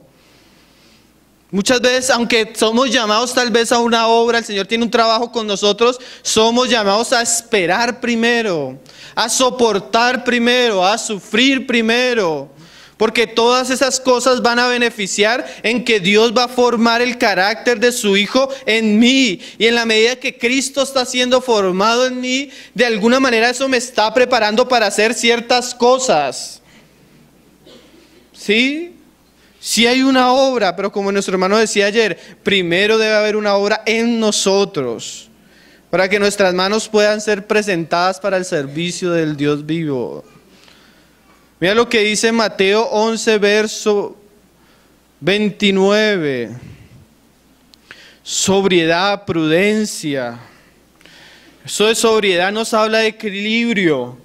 Muchas veces, aunque somos llamados tal vez a una obra, el Señor tiene un trabajo con nosotros, somos llamados a esperar primero, a soportar primero, a sufrir primero. Porque todas esas cosas van a beneficiar en que Dios va a formar el carácter de su Hijo en mí. Y en la medida que Cristo está siendo formado en mí, de alguna manera eso me está preparando para hacer ciertas cosas. ¿Sí? Si hay una obra, pero como nuestro hermano decía ayer, primero debe haber una obra en nosotros, para que nuestras manos puedan ser presentadas para el servicio del Dios vivo. Mira lo que dice Mateo 11, verso 29. Sobriedad, prudencia. Eso de sobriedad nos habla de equilibrio.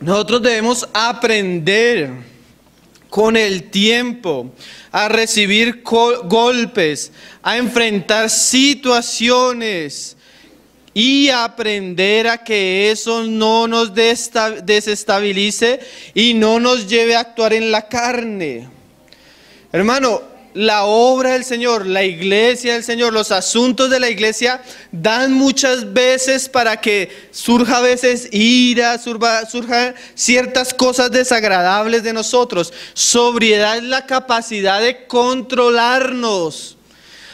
Nosotros debemos aprender con el tiempo, a recibir golpes, a enfrentar situaciones y aprender a que eso no nos desestabilice y no nos lleve a actuar en la carne. Hermano, la obra del Señor, la iglesia del Señor, los asuntos de la iglesia dan muchas veces para que surja a veces ira, surja, ciertas cosas desagradables de nosotros. Sobriedad es la capacidad de controlarnos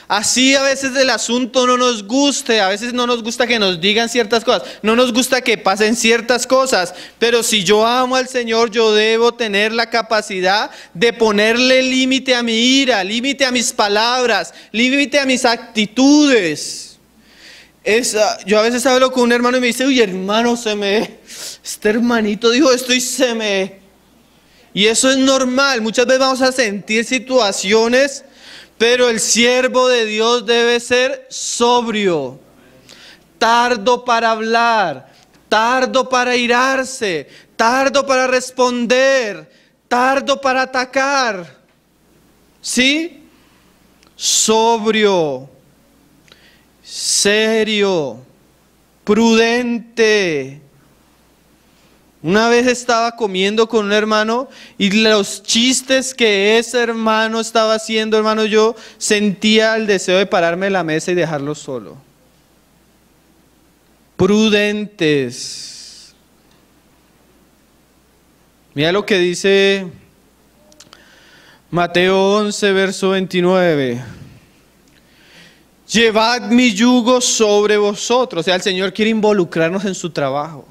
Así a veces el asunto no nos guste, a veces no nos gusta que nos digan ciertas cosas, no nos gusta que pasen ciertas cosas, pero si yo amo al Señor, yo debo tener la capacidad de ponerle límite a mi ira, límite a mis palabras, límite a mis actitudes. Ah, yo a veces hablo con un hermano y me dice, uy hermano, se me, este hermanito dijo esto y se me... Y eso es normal, muchas veces vamos a sentir situaciones pero el siervo de Dios debe ser sobrio, tardo para hablar, tardo para irarse, tardo para responder, tardo para atacar. ¿Sí? Sobrio, serio, prudente, una vez estaba comiendo con un hermano y los chistes que ese hermano estaba haciendo, hermano, yo sentía el deseo de pararme de la mesa y dejarlo solo. Prudentes. Mira lo que dice Mateo 11, verso 29. Llevad mi yugo sobre vosotros. O sea, el Señor quiere involucrarnos en su trabajo.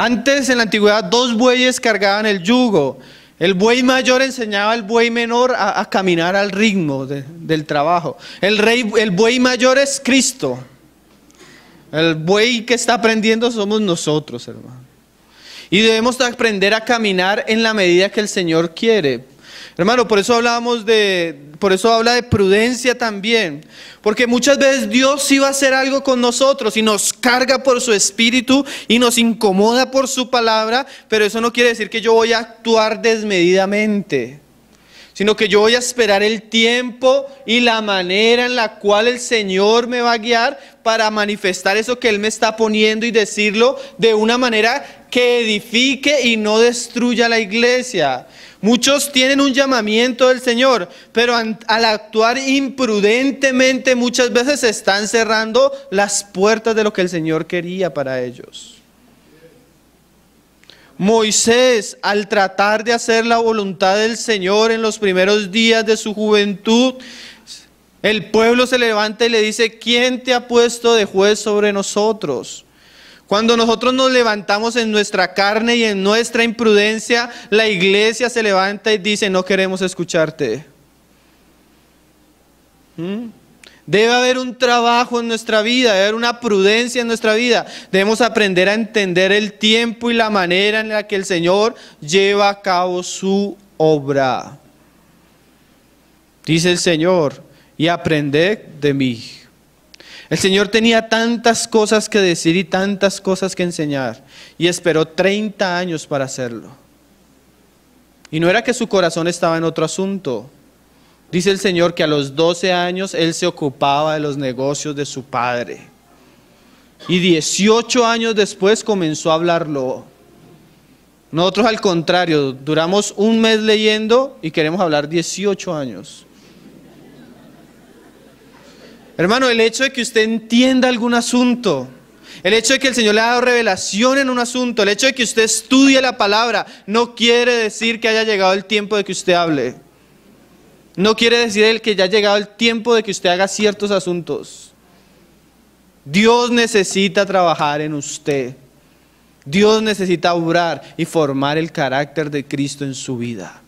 Antes, en la antigüedad, dos bueyes cargaban el yugo. El buey mayor enseñaba al buey menor a, caminar al ritmo del trabajo. El, rey, el buey mayor es Cristo. El buey que está aprendiendo somos nosotros, hermano. Y debemos aprender a caminar en la medida que el Señor quiere. Hermano, por eso hablábamos de, por eso habla de prudencia también, porque muchas veces Dios sí va a hacer algo con nosotros y nos carga por su espíritu y nos incomoda por su palabra, pero eso no quiere decir que yo voy a actuar desmedidamente, sino que yo voy a esperar el tiempo y la manera en la cual el Señor me va a guiar para manifestar eso que Él me está poniendo y decirlo de una manera que edifique y no destruya la iglesia. Muchos tienen un llamamiento del Señor, pero al actuar imprudentemente muchas veces están cerrando las puertas de lo que el Señor quería para ellos. Moisés, al tratar de hacer la voluntad del Señor en los primeros días de su juventud, el pueblo se levanta y le dice, ¿quién te ha puesto de juez sobre nosotros? Cuando nosotros nos levantamos en nuestra carne y en nuestra imprudencia, la iglesia se levanta y dice, no queremos escucharte. ¿Mm? Debe haber un trabajo en nuestra vida, debe haber una prudencia en nuestra vida. Debemos aprender a entender el tiempo y la manera en la que el Señor lleva a cabo su obra. Dice el Señor, y aprended de mí. El Señor tenía tantas cosas que decir y tantas cosas que enseñar y esperó 30 años para hacerlo. Y no era que su corazón estaba en otro asunto. Dice el Señor que a los 12 años Él se ocupaba de los negocios de su padre. Y 18 años después comenzó a hablarlo. Nosotros al contrario, duramos un mes leyendo y queremos hablar 18 años. Hermano, el hecho de que usted entienda algún asunto, el hecho de que el Señor le ha dado revelación en un asunto, el hecho de que usted estudie la palabra, no quiere decir que haya llegado el tiempo de que usted hable. No quiere decir el que ya ha llegado el tiempo de que usted haga ciertos asuntos. Dios necesita trabajar en usted. Dios necesita obrar y formar el carácter de Cristo en su vida.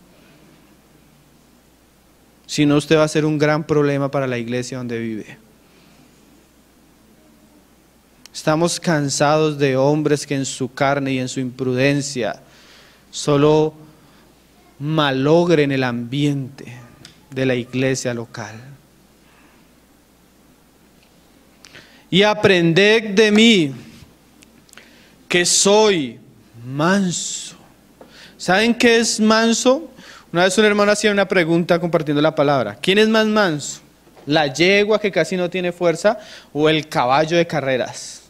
Si no, usted va a ser un gran problema para la iglesia donde vive. Estamos cansados de hombres que en su carne y en su imprudencia solo malogren el ambiente de la iglesia local. Y aprended de mí que soy manso. ¿Saben qué es manso? Una vez un hermano hacía una pregunta compartiendo la palabra. ¿Quién es más manso? ¿La yegua que casi no tiene fuerza o el caballo de carreras?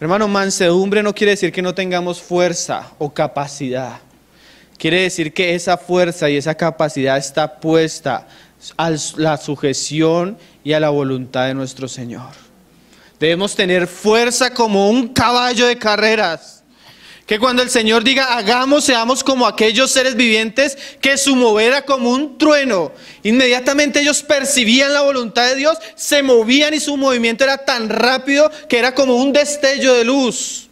Hermano, mansedumbre no quiere decir que no tengamos fuerza o capacidad. Quiere decir que esa fuerza y esa capacidad está puesta a la sujeción y a la voluntad de nuestro Señor. Debemos tener fuerza como un caballo de carreras que cuando el Señor diga, hagamos, seamos como aquellos seres vivientes que su movera como un trueno. Inmediatamente ellos percibían la voluntad de Dios, se movían y su movimiento era tan rápido que era como un destello de luz.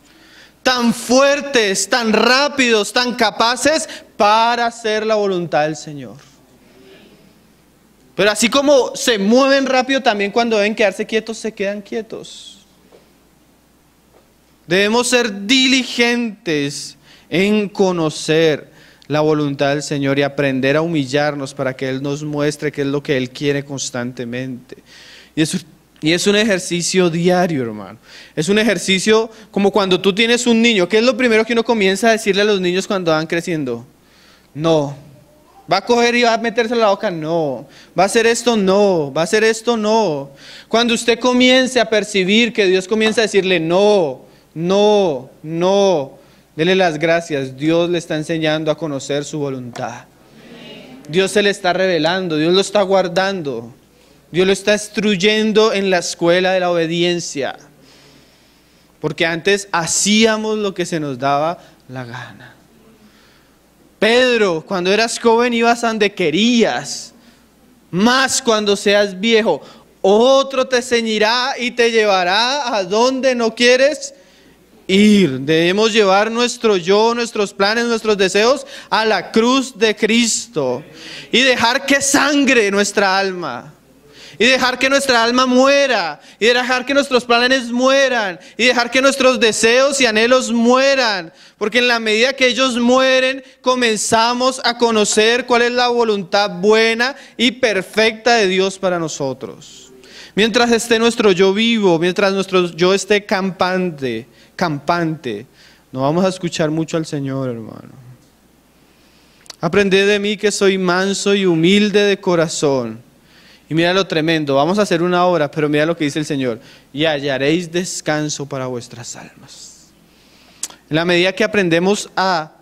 Tan fuertes, tan rápidos, tan capaces para hacer la voluntad del Señor. Pero así como se mueven rápido, también cuando deben quedarse quietos, se quedan quietos. Debemos ser diligentes en conocer la voluntad del Señor y aprender a humillarnos para que Él nos muestre qué es lo que Él quiere constantemente. Y es, y es un ejercicio diario, hermano. Es un ejercicio como cuando tú tienes un niño. ¿Qué es lo primero que uno comienza a decirle a los niños cuando van creciendo? No. ¿Va a coger y va a meterse la boca? No. ¿Va a hacer esto? No. ¿Va a hacer esto? No. Cuando usted comience a percibir que Dios comienza a decirle no, no, no. Dele las gracias. Dios le está enseñando a conocer su voluntad. Dios se le está revelando, Dios lo está guardando. Dios lo está instruyendo en la escuela de la obediencia. Porque antes hacíamos lo que se nos daba la gana. Pedro, cuando eras joven ibas a donde querías. Más cuando seas viejo. Otro te ceñirá y te llevará a donde no quieres ir. Debemos llevar nuestro yo, nuestros planes, nuestros deseos a la cruz de Cristo y dejar que sangre nuestra alma. Y dejar que nuestra alma muera. Y dejar que nuestros planes mueran. Y dejar que nuestros deseos y anhelos mueran. Porque en la medida que ellos mueren, comenzamos a conocer cuál es la voluntad buena y perfecta de Dios para nosotros. Mientras esté nuestro yo vivo, mientras nuestro yo esté campante, campante. No vamos a escuchar mucho al Señor, hermano. Aprended de mí que soy manso y humilde de corazón. Y mira lo tremendo, vamos a hacer una obra, pero mira lo que dice el Señor. Y hallaréis descanso para vuestras almas. En la medida que aprendemos a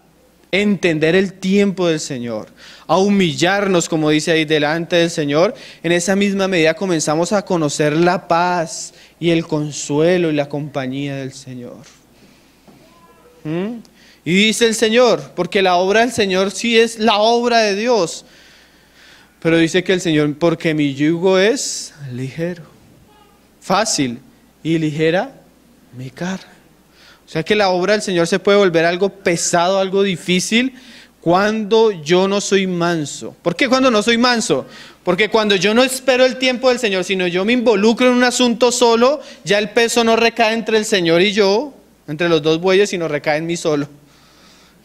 entender el tiempo del Señor, a humillarnos, como dice ahí, delante del Señor, en esa misma medida comenzamos a conocer la paz y el consuelo y la compañía del Señor. ¿Mm? Y dice el Señor, porque la obra del Señor sí es la obra de Dios, pero dice que el Señor, porque mi yugo es ligero, fácil y ligera mi carga. O sea que la obra del Señor se puede volver algo pesado, algo difícil, cuando yo no soy manso. ¿Por qué cuando no soy manso? Porque cuando yo no espero el tiempo del Señor, sino yo me involucro en un asunto solo, ya el peso no recae entre el Señor y yo, entre los dos bueyes, sino recae en mí solo.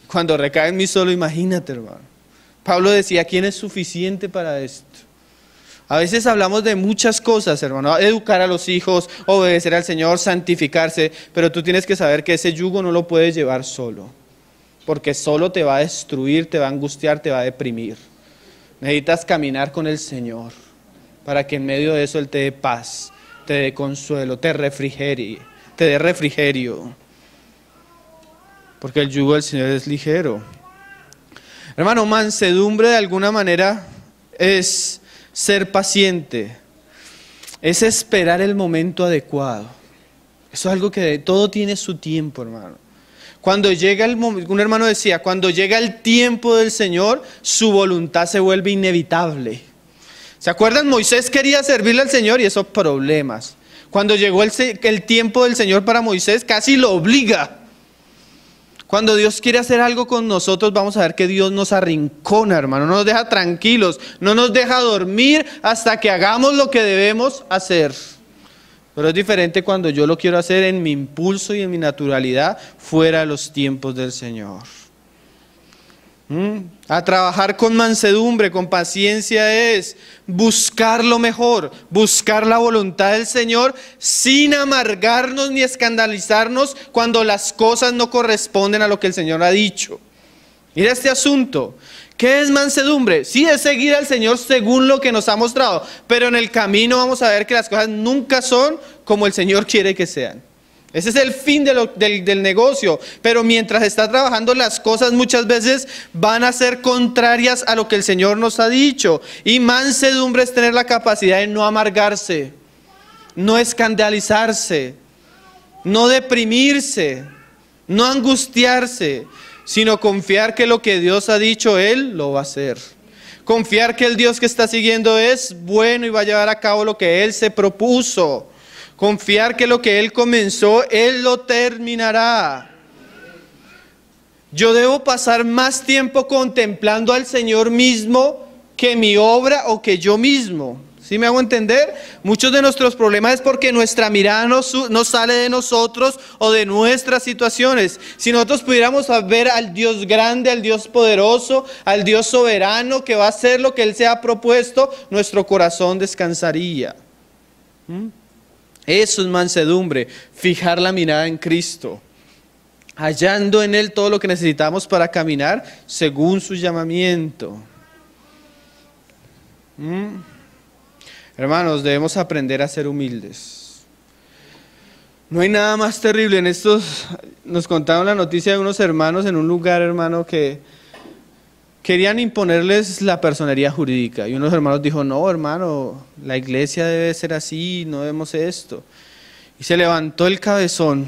Cuando recae en mí solo, imagínate, hermano. Pablo decía, ¿quién es suficiente para esto? A veces hablamos de muchas cosas, hermano, educar a los hijos, obedecer al Señor, santificarse, pero tú tienes que saber que ese yugo no lo puedes llevar solo, porque solo te va a destruir, te va a angustiar, te va a deprimir. Necesitas caminar con el Señor para que en medio de eso Él te dé paz, te dé consuelo, te refrigere, te dé refrigerio, porque el yugo del Señor es ligero. Hermano, mansedumbre de alguna manera es ser paciente, es esperar el momento adecuado. Eso es algo que todo tiene su tiempo, hermano. Cuando llega el momento, un hermano decía, cuando llega el tiempo del Señor, su voluntad se vuelve inevitable. ¿Se acuerdan? Moisés quería servirle al Señor y esos problemas. Cuando llegó el, el tiempo del Señor para Moisés, casi lo obliga cuando Dios quiere hacer algo con nosotros, vamos a ver que Dios nos arrincona, hermano, no nos deja tranquilos, no nos deja dormir hasta que hagamos lo que debemos hacer. Pero es diferente cuando yo lo quiero hacer en mi impulso y en mi naturalidad, fuera de los tiempos del Señor. Mm. A trabajar con mansedumbre, con paciencia es buscar lo mejor, buscar la voluntad del Señor sin amargarnos ni escandalizarnos cuando las cosas no corresponden a lo que el Señor ha dicho. Mira este asunto. ¿Qué es mansedumbre? Sí, es seguir al Señor según lo que nos ha mostrado, pero en el camino vamos a ver que las cosas nunca son como el Señor quiere que sean. Ese es el fin del, del negocio. Pero mientras está trabajando las cosas muchas veces van a ser contrarias a lo que el Señor nos ha dicho. Y mansedumbre es tener la capacidad de no amargarse, no escandalizarse, no deprimirse, no angustiarse, sino confiar que lo que Dios ha dicho, Él lo va a hacer. Confiar que el Dios que está siguiendo es bueno y va a llevar a cabo lo que Él se propuso. Confiar que lo que Él comenzó, Él lo terminará. Yo debo pasar más tiempo contemplando al Señor mismo que mi obra o que yo mismo. ¿Sí me hago entender? Muchos de nuestros problemas es porque nuestra mirada no, sale de nosotros o de nuestras situaciones. Si nosotros pudiéramos ver al Dios grande, al Dios poderoso, al Dios soberano que va a hacer lo que Él se ha propuesto, nuestro corazón descansaría. ¿Mm? Eso es mansedumbre, fijar la mirada en Cristo, hallando en Él todo lo que necesitamos para caminar según su llamamiento. ¿Mm? Hermanos, debemos aprender a ser humildes. No hay nada más terrible en estos. Nos contaron la noticia de unos hermanos en un lugar, hermano, que Querían imponerles la personería jurídica y uno de los hermanos dijo, no, hermano, la iglesia debe ser así, no debemos esto. Y se levantó el cabezón.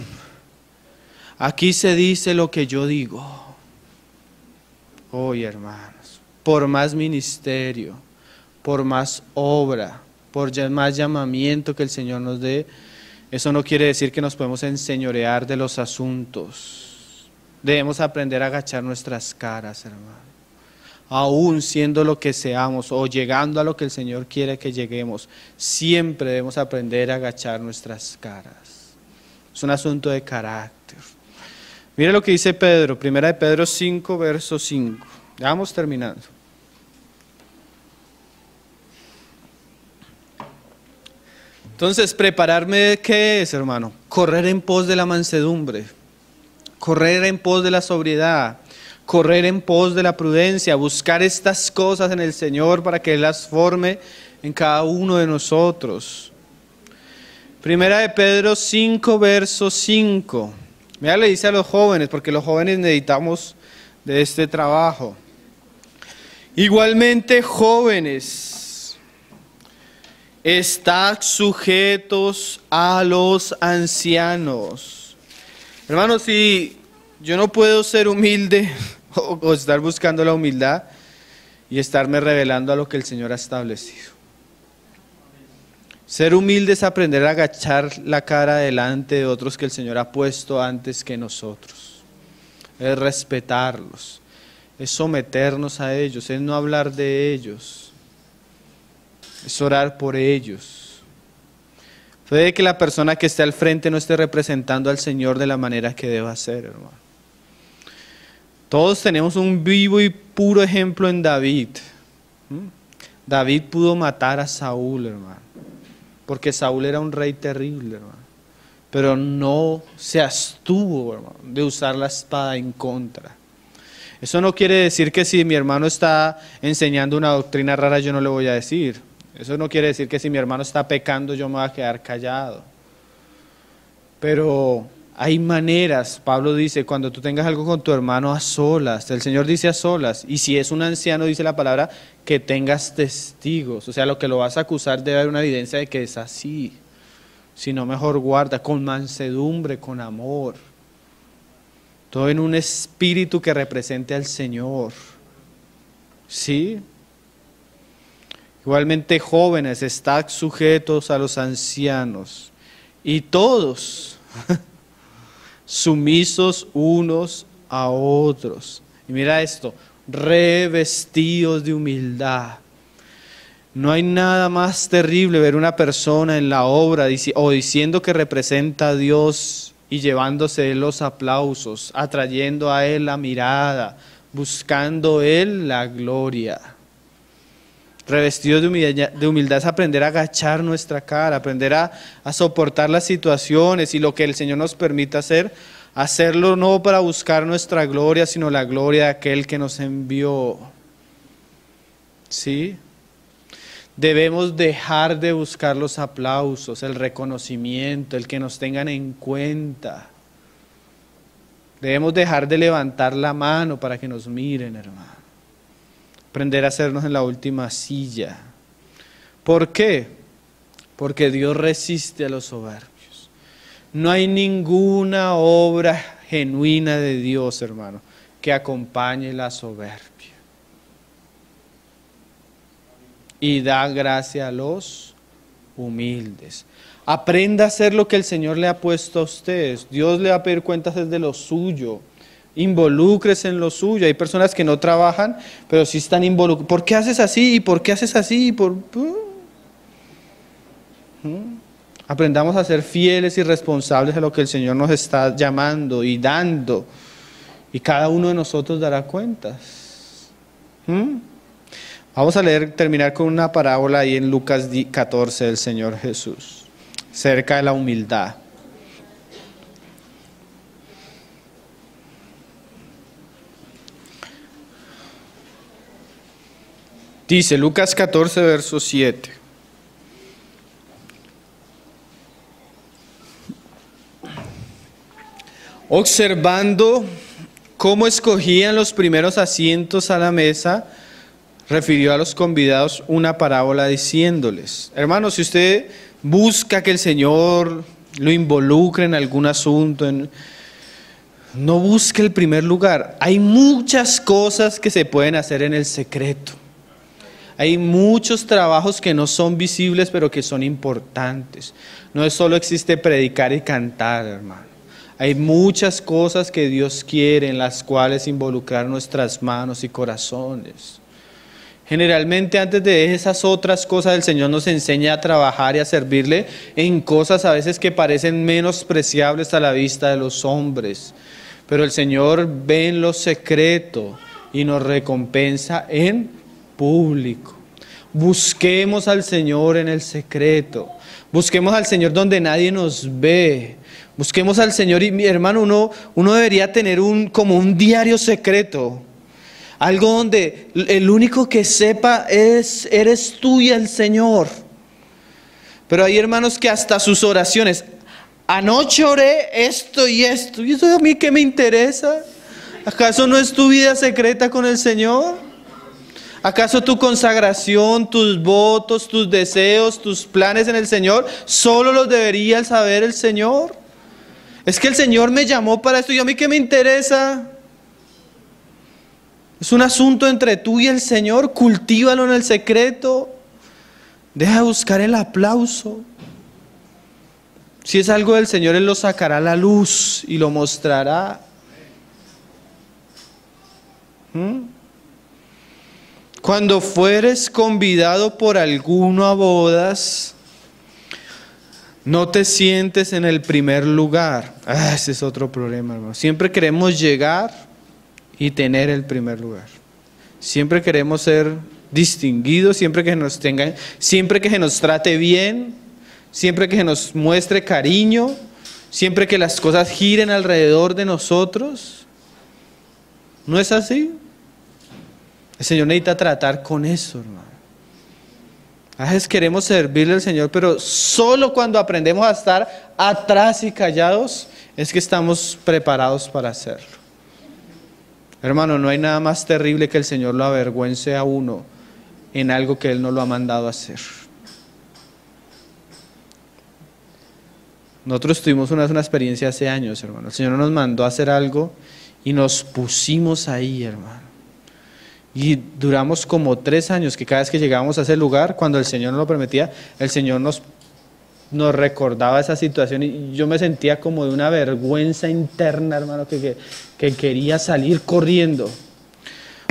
Aquí se dice lo que yo digo. hoy oh, hermanos, por más ministerio, por más obra, por más llamamiento que el Señor nos dé, eso no quiere decir que nos podemos enseñorear de los asuntos. Debemos aprender a agachar nuestras caras, hermanos aún siendo lo que seamos o llegando a lo que el Señor quiere que lleguemos, siempre debemos aprender a agachar nuestras caras. Es un asunto de carácter. Mire lo que dice Pedro, primera de Pedro 5, verso 5. Ya vamos terminando. Entonces, prepararme, ¿qué es, hermano? Correr en pos de la mansedumbre, correr en pos de la sobriedad, correr en pos de la prudencia, buscar estas cosas en el Señor para que Él las forme en cada uno de nosotros. Primera de Pedro 5, verso 5. Mira, le dice a los jóvenes, porque los jóvenes necesitamos de este trabajo. Igualmente, jóvenes, estad sujetos a los ancianos. Hermanos, si yo no puedo ser humilde o, estar buscando la humildad y estarme revelando a lo que el Señor ha establecido. Ser humilde es aprender a agachar la cara delante de otros que el Señor ha puesto antes que nosotros. Es respetarlos, es someternos a ellos, es no hablar de ellos, es orar por ellos. Puede que la persona que esté al frente no esté representando al Señor de la manera que deba ser, hermano. Todos tenemos un vivo y puro ejemplo en David. ¿Mm? David pudo matar a Saúl, hermano, porque Saúl era un rey terrible, hermano. Pero no se astuvo, hermano, de usar la espada en contra. Eso no quiere decir que si mi hermano está enseñando una doctrina rara, yo no le voy a decir. Eso no quiere decir que si mi hermano está pecando, yo me voy a quedar callado. Pero hay maneras, Pablo dice, cuando tú tengas algo con tu hermano a solas, el Señor dice a solas, y si es un anciano, dice la palabra, que tengas testigos, o sea, lo que lo vas a acusar debe haber una evidencia de que es así, si no mejor guarda, con mansedumbre, con amor, todo en un espíritu que represente al Señor, ¿sí? Igualmente jóvenes, están sujetos a los ancianos, y todos. sumisos unos a otros. Y mira esto, revestidos de humildad. No hay nada más terrible ver una persona en la obra o diciendo que representa a Dios y llevándose los aplausos, atrayendo a Él la mirada, buscando Él la gloria revestidos de humildad, es aprender a agachar nuestra cara, aprender a, soportar las situaciones y lo que el Señor nos permita hacer, hacerlo no para buscar nuestra gloria, sino la gloria de aquel que nos envió. ¿Sí? Debemos dejar de buscar los aplausos, el reconocimiento, el que nos tengan en cuenta. Debemos dejar de levantar la mano para que nos miren, hermano aprender a hacernos en la última silla. ¿Por qué? Porque Dios resiste a los soberbios. No hay ninguna obra genuina de Dios, hermano, que acompañe la soberbia. Y da gracia a los humildes. Aprenda a hacer lo que el Señor le ha puesto a ustedes. Dios le va a pedir cuentas desde lo suyo. Involucres en lo suyo. Hay personas que no trabajan, pero sí están involucradas. ¿Por qué haces así? ¿Y por qué haces así? ¿Y por... qué haces así por Aprendamos a ser fieles y responsables a lo que el Señor nos está llamando y dando. Y cada uno de nosotros dará cuentas. ¿Mm? Vamos a leer, terminar con una parábola ahí en Lucas 14 del Señor Jesús, cerca de la humildad. Dice Lucas 14, verso 7. Observando cómo escogían los primeros asientos a la mesa, refirió a los convidados una parábola diciéndoles, hermanos, si usted busca que el Señor lo involucre en algún asunto, no busque el primer lugar. Hay muchas cosas que se pueden hacer en el secreto. Hay muchos trabajos que no son visibles, pero que son importantes. No es solo existe predicar y cantar, hermano. Hay muchas cosas que Dios quiere en las cuales involucrar nuestras manos y corazones. Generalmente antes de esas otras cosas el Señor nos enseña a trabajar y a servirle en cosas a veces que parecen menos preciables a la vista de los hombres. Pero el Señor ve en lo secreto y nos recompensa en público. Busquemos al Señor en el secreto. Busquemos al Señor donde nadie nos ve. Busquemos al Señor y mi hermano, uno, uno debería tener un, como un diario secreto. Algo donde el único que sepa es, eres tú y el Señor. Pero hay hermanos que hasta sus oraciones, anoche oré esto y esto, y eso a mí que me interesa. ¿Acaso no es tu vida secreta con el Señor? ¿Acaso tu consagración, tus votos, tus deseos, tus planes en el Señor, solo los debería saber el Señor? Es que el Señor me llamó para esto y a mí qué me interesa. Es un asunto entre tú y el Señor, cultívalo en el secreto. Deja de buscar el aplauso. Si es algo del Señor, Él lo sacará a la luz y lo mostrará. ¿Mm? Cuando fueres convidado por alguno a bodas, no te sientes en el primer lugar. Ah, ese es otro problema, hermano. Siempre queremos llegar y tener el primer lugar. Siempre queremos ser distinguidos, siempre que nos tengan, siempre que se nos trate bien, siempre que se nos muestre cariño, siempre que las cosas giren alrededor de nosotros. ¿No es así? El Señor necesita tratar con eso, hermano. A veces queremos servirle al Señor, pero solo cuando aprendemos a estar atrás y callados es que estamos preparados para hacerlo. Hermano, no hay nada más terrible que el Señor lo avergüence a uno en algo que Él no lo ha mandado a hacer. Nosotros tuvimos una, una experiencia hace años, hermano. El Señor nos mandó a hacer algo y nos pusimos ahí, hermano. Y duramos como tres años que cada vez que llegábamos a ese lugar, cuando el Señor nos lo permitía, el Señor nos, nos recordaba esa situación y yo me sentía como de una vergüenza interna, hermano, que, que, que quería salir corriendo.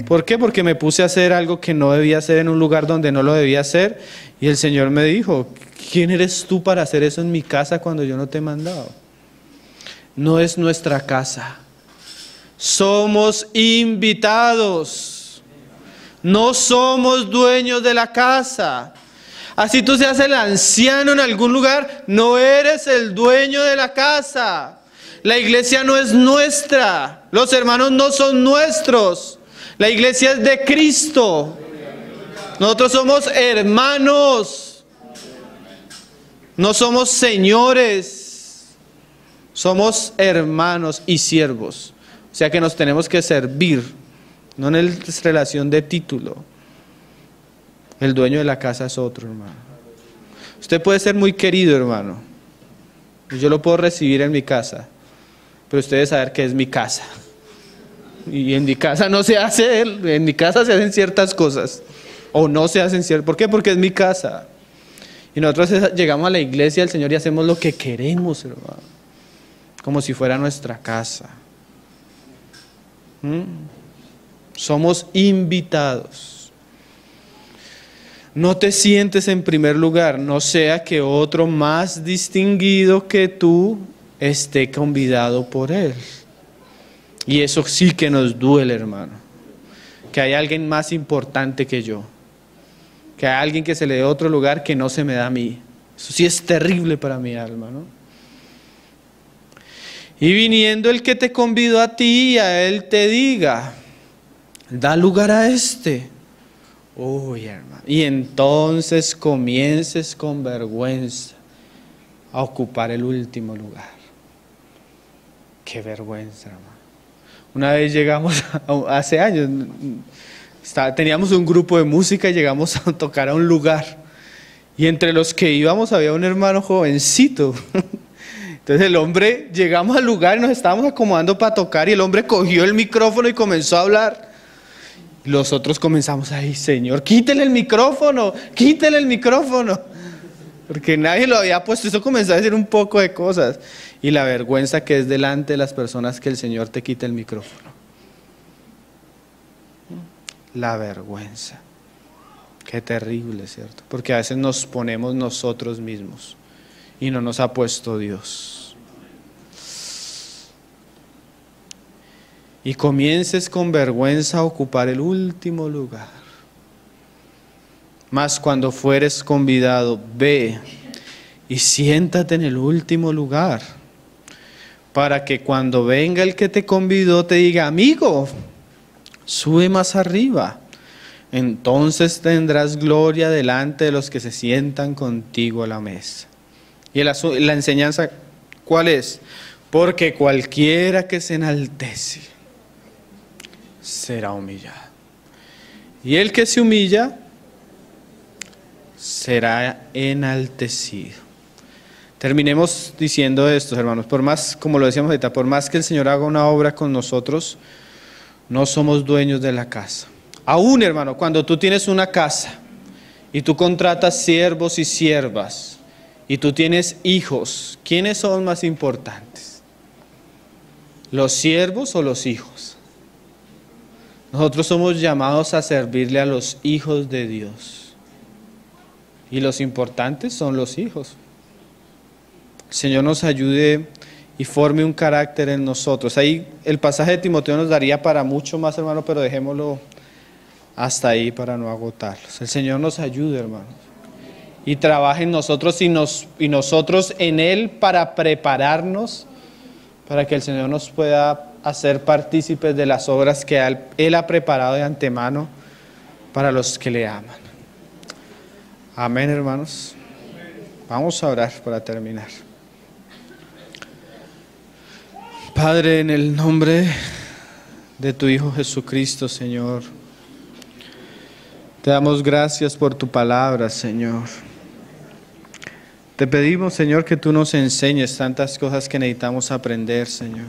¿Por qué? Porque me puse a hacer algo que no debía hacer en un lugar donde no lo debía hacer y el Señor me dijo, ¿quién eres tú para hacer eso en mi casa cuando yo no te he mandado? No es nuestra casa. Somos invitados. No somos dueños de la casa. Así tú seas el anciano en algún lugar, no eres el dueño de la casa. La iglesia no es nuestra. Los hermanos no son nuestros. La iglesia es de Cristo. Nosotros somos hermanos. No somos señores. Somos hermanos y siervos. O sea que nos tenemos que servir no en relación de título. El dueño de la casa es otro, hermano. Usted puede ser muy querido, hermano. Yo lo puedo recibir en mi casa, pero usted debe saber que es mi casa. Y en mi casa no se hace, en mi casa se hacen ciertas cosas, o no se hacen ciertas. ¿Por qué? Porque es mi casa. Y nosotros llegamos a la iglesia del Señor y hacemos lo que queremos, hermano, como si fuera nuestra casa. ¿Mm? somos invitados. No te sientes en primer lugar, no sea que otro más distinguido que tú esté convidado por él. Y eso sí que nos duele, hermano. Que hay alguien más importante que yo. Que hay alguien que se le dé otro lugar que no se me da a mí. Eso sí es terrible para mi alma, ¿no? Y viniendo el que te convidó a ti, y a él te diga, da lugar a este. Uy, hermano. Y entonces comiences con vergüenza a ocupar el último lugar. Qué vergüenza, hermano. Una vez llegamos, hace años, teníamos un grupo de música y llegamos a tocar a un lugar. Y entre los que íbamos había un hermano jovencito. Entonces el hombre, llegamos al lugar y nos estábamos acomodando para tocar y el hombre cogió el micrófono y comenzó a hablar. Los otros comenzamos, decir, Señor, quítele el micrófono, quítele el micrófono. Porque nadie lo había puesto. Eso comenzó a decir un poco de cosas. Y la vergüenza que es delante de las personas que el Señor te quita el micrófono. La vergüenza. Qué terrible, ¿cierto? Porque a veces nos ponemos nosotros mismos y no nos ha puesto Dios. y comiences con vergüenza a ocupar el último lugar. Mas cuando fueres convidado, ve y siéntate en el último lugar, para que cuando venga el que te convidó te diga, amigo, sube más arriba. Entonces tendrás gloria delante de los que se sientan contigo a la mesa. Y la enseñanza, ¿cuál es? Porque cualquiera que se enaltece será humillado. Y el que se humilla será enaltecido. Terminemos diciendo esto, hermanos. Por más, como lo decíamos ahorita, por más que el Señor haga una obra con nosotros, no somos dueños de la casa. Aún, hermano, cuando tú tienes una casa y tú contratas siervos y siervas y tú tienes hijos, ¿quiénes son más importantes? ¿Los siervos o los hijos? Nosotros somos llamados a servirle a los hijos de Dios. Y los importantes son los hijos. El Señor nos ayude y forme un carácter en nosotros. Ahí el pasaje de Timoteo nos daría para mucho más, hermano, pero dejémoslo hasta ahí para no agotarlos. El Señor nos ayude, hermanos, y trabaje en nosotros y, nos, y nosotros en Él para prepararnos, para que el Señor nos pueda a ser partícipes de las obras que Él ha preparado de antemano para los que le aman. Amén, hermanos. Vamos a orar para terminar. Padre, en el nombre de tu Hijo Jesucristo, Señor, te damos gracias por tu palabra, Señor. Te pedimos, Señor, que tú nos enseñes tantas cosas que necesitamos aprender, Señor.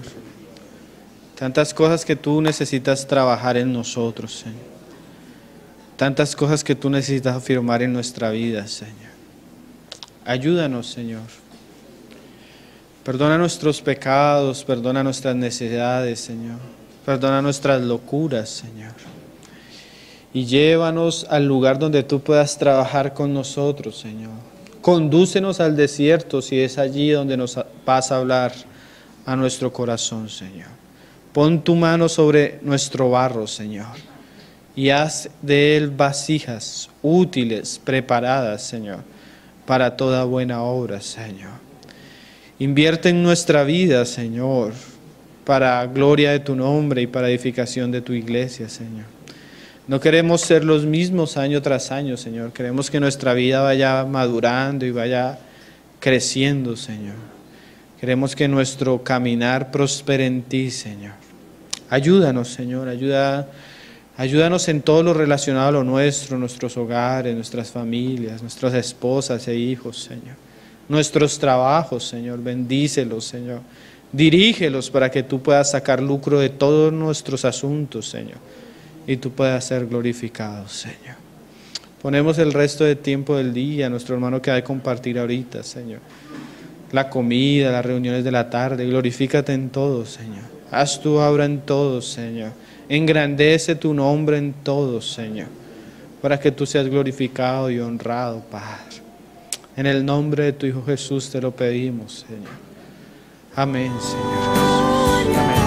Tantas cosas que tú necesitas trabajar en nosotros, Señor. Tantas cosas que tú necesitas afirmar en nuestra vida, Señor. Ayúdanos, Señor. Perdona nuestros pecados, perdona nuestras necesidades, Señor. Perdona nuestras locuras, Señor. Y llévanos al lugar donde tú puedas trabajar con nosotros, Señor. Condúcenos al desierto si es allí donde nos vas a hablar a nuestro corazón, Señor. Pon tu mano sobre nuestro barro, Señor, y haz de él vasijas útiles, preparadas, Señor, para toda buena obra, Señor. Invierte en nuestra vida, Señor, para gloria de tu nombre y para edificación de tu iglesia, Señor. No queremos ser los mismos año tras año, Señor. Queremos que nuestra vida vaya madurando y vaya creciendo, Señor. Queremos que nuestro caminar prospere en ti, Señor. Ayúdanos, Señor, ayuda, ayúdanos en todo lo relacionado a lo nuestro, nuestros hogares, nuestras familias, nuestras esposas e hijos, Señor. Nuestros trabajos, Señor, bendícelos, Señor. Dirígelos para que tú puedas sacar lucro de todos nuestros asuntos, Señor. Y tú puedas ser glorificado, Señor. Ponemos el resto de tiempo del día, nuestro hermano que ha de compartir ahorita, Señor. La comida, las reuniones de la tarde, glorifícate en todo, Señor. Haz tu obra en todo, Señor. Engrandece tu nombre en todo, Señor. Para que tú seas glorificado y honrado, Padre. En el nombre de tu Hijo Jesús te lo pedimos, Señor. Amén, Señor Jesús. Amén.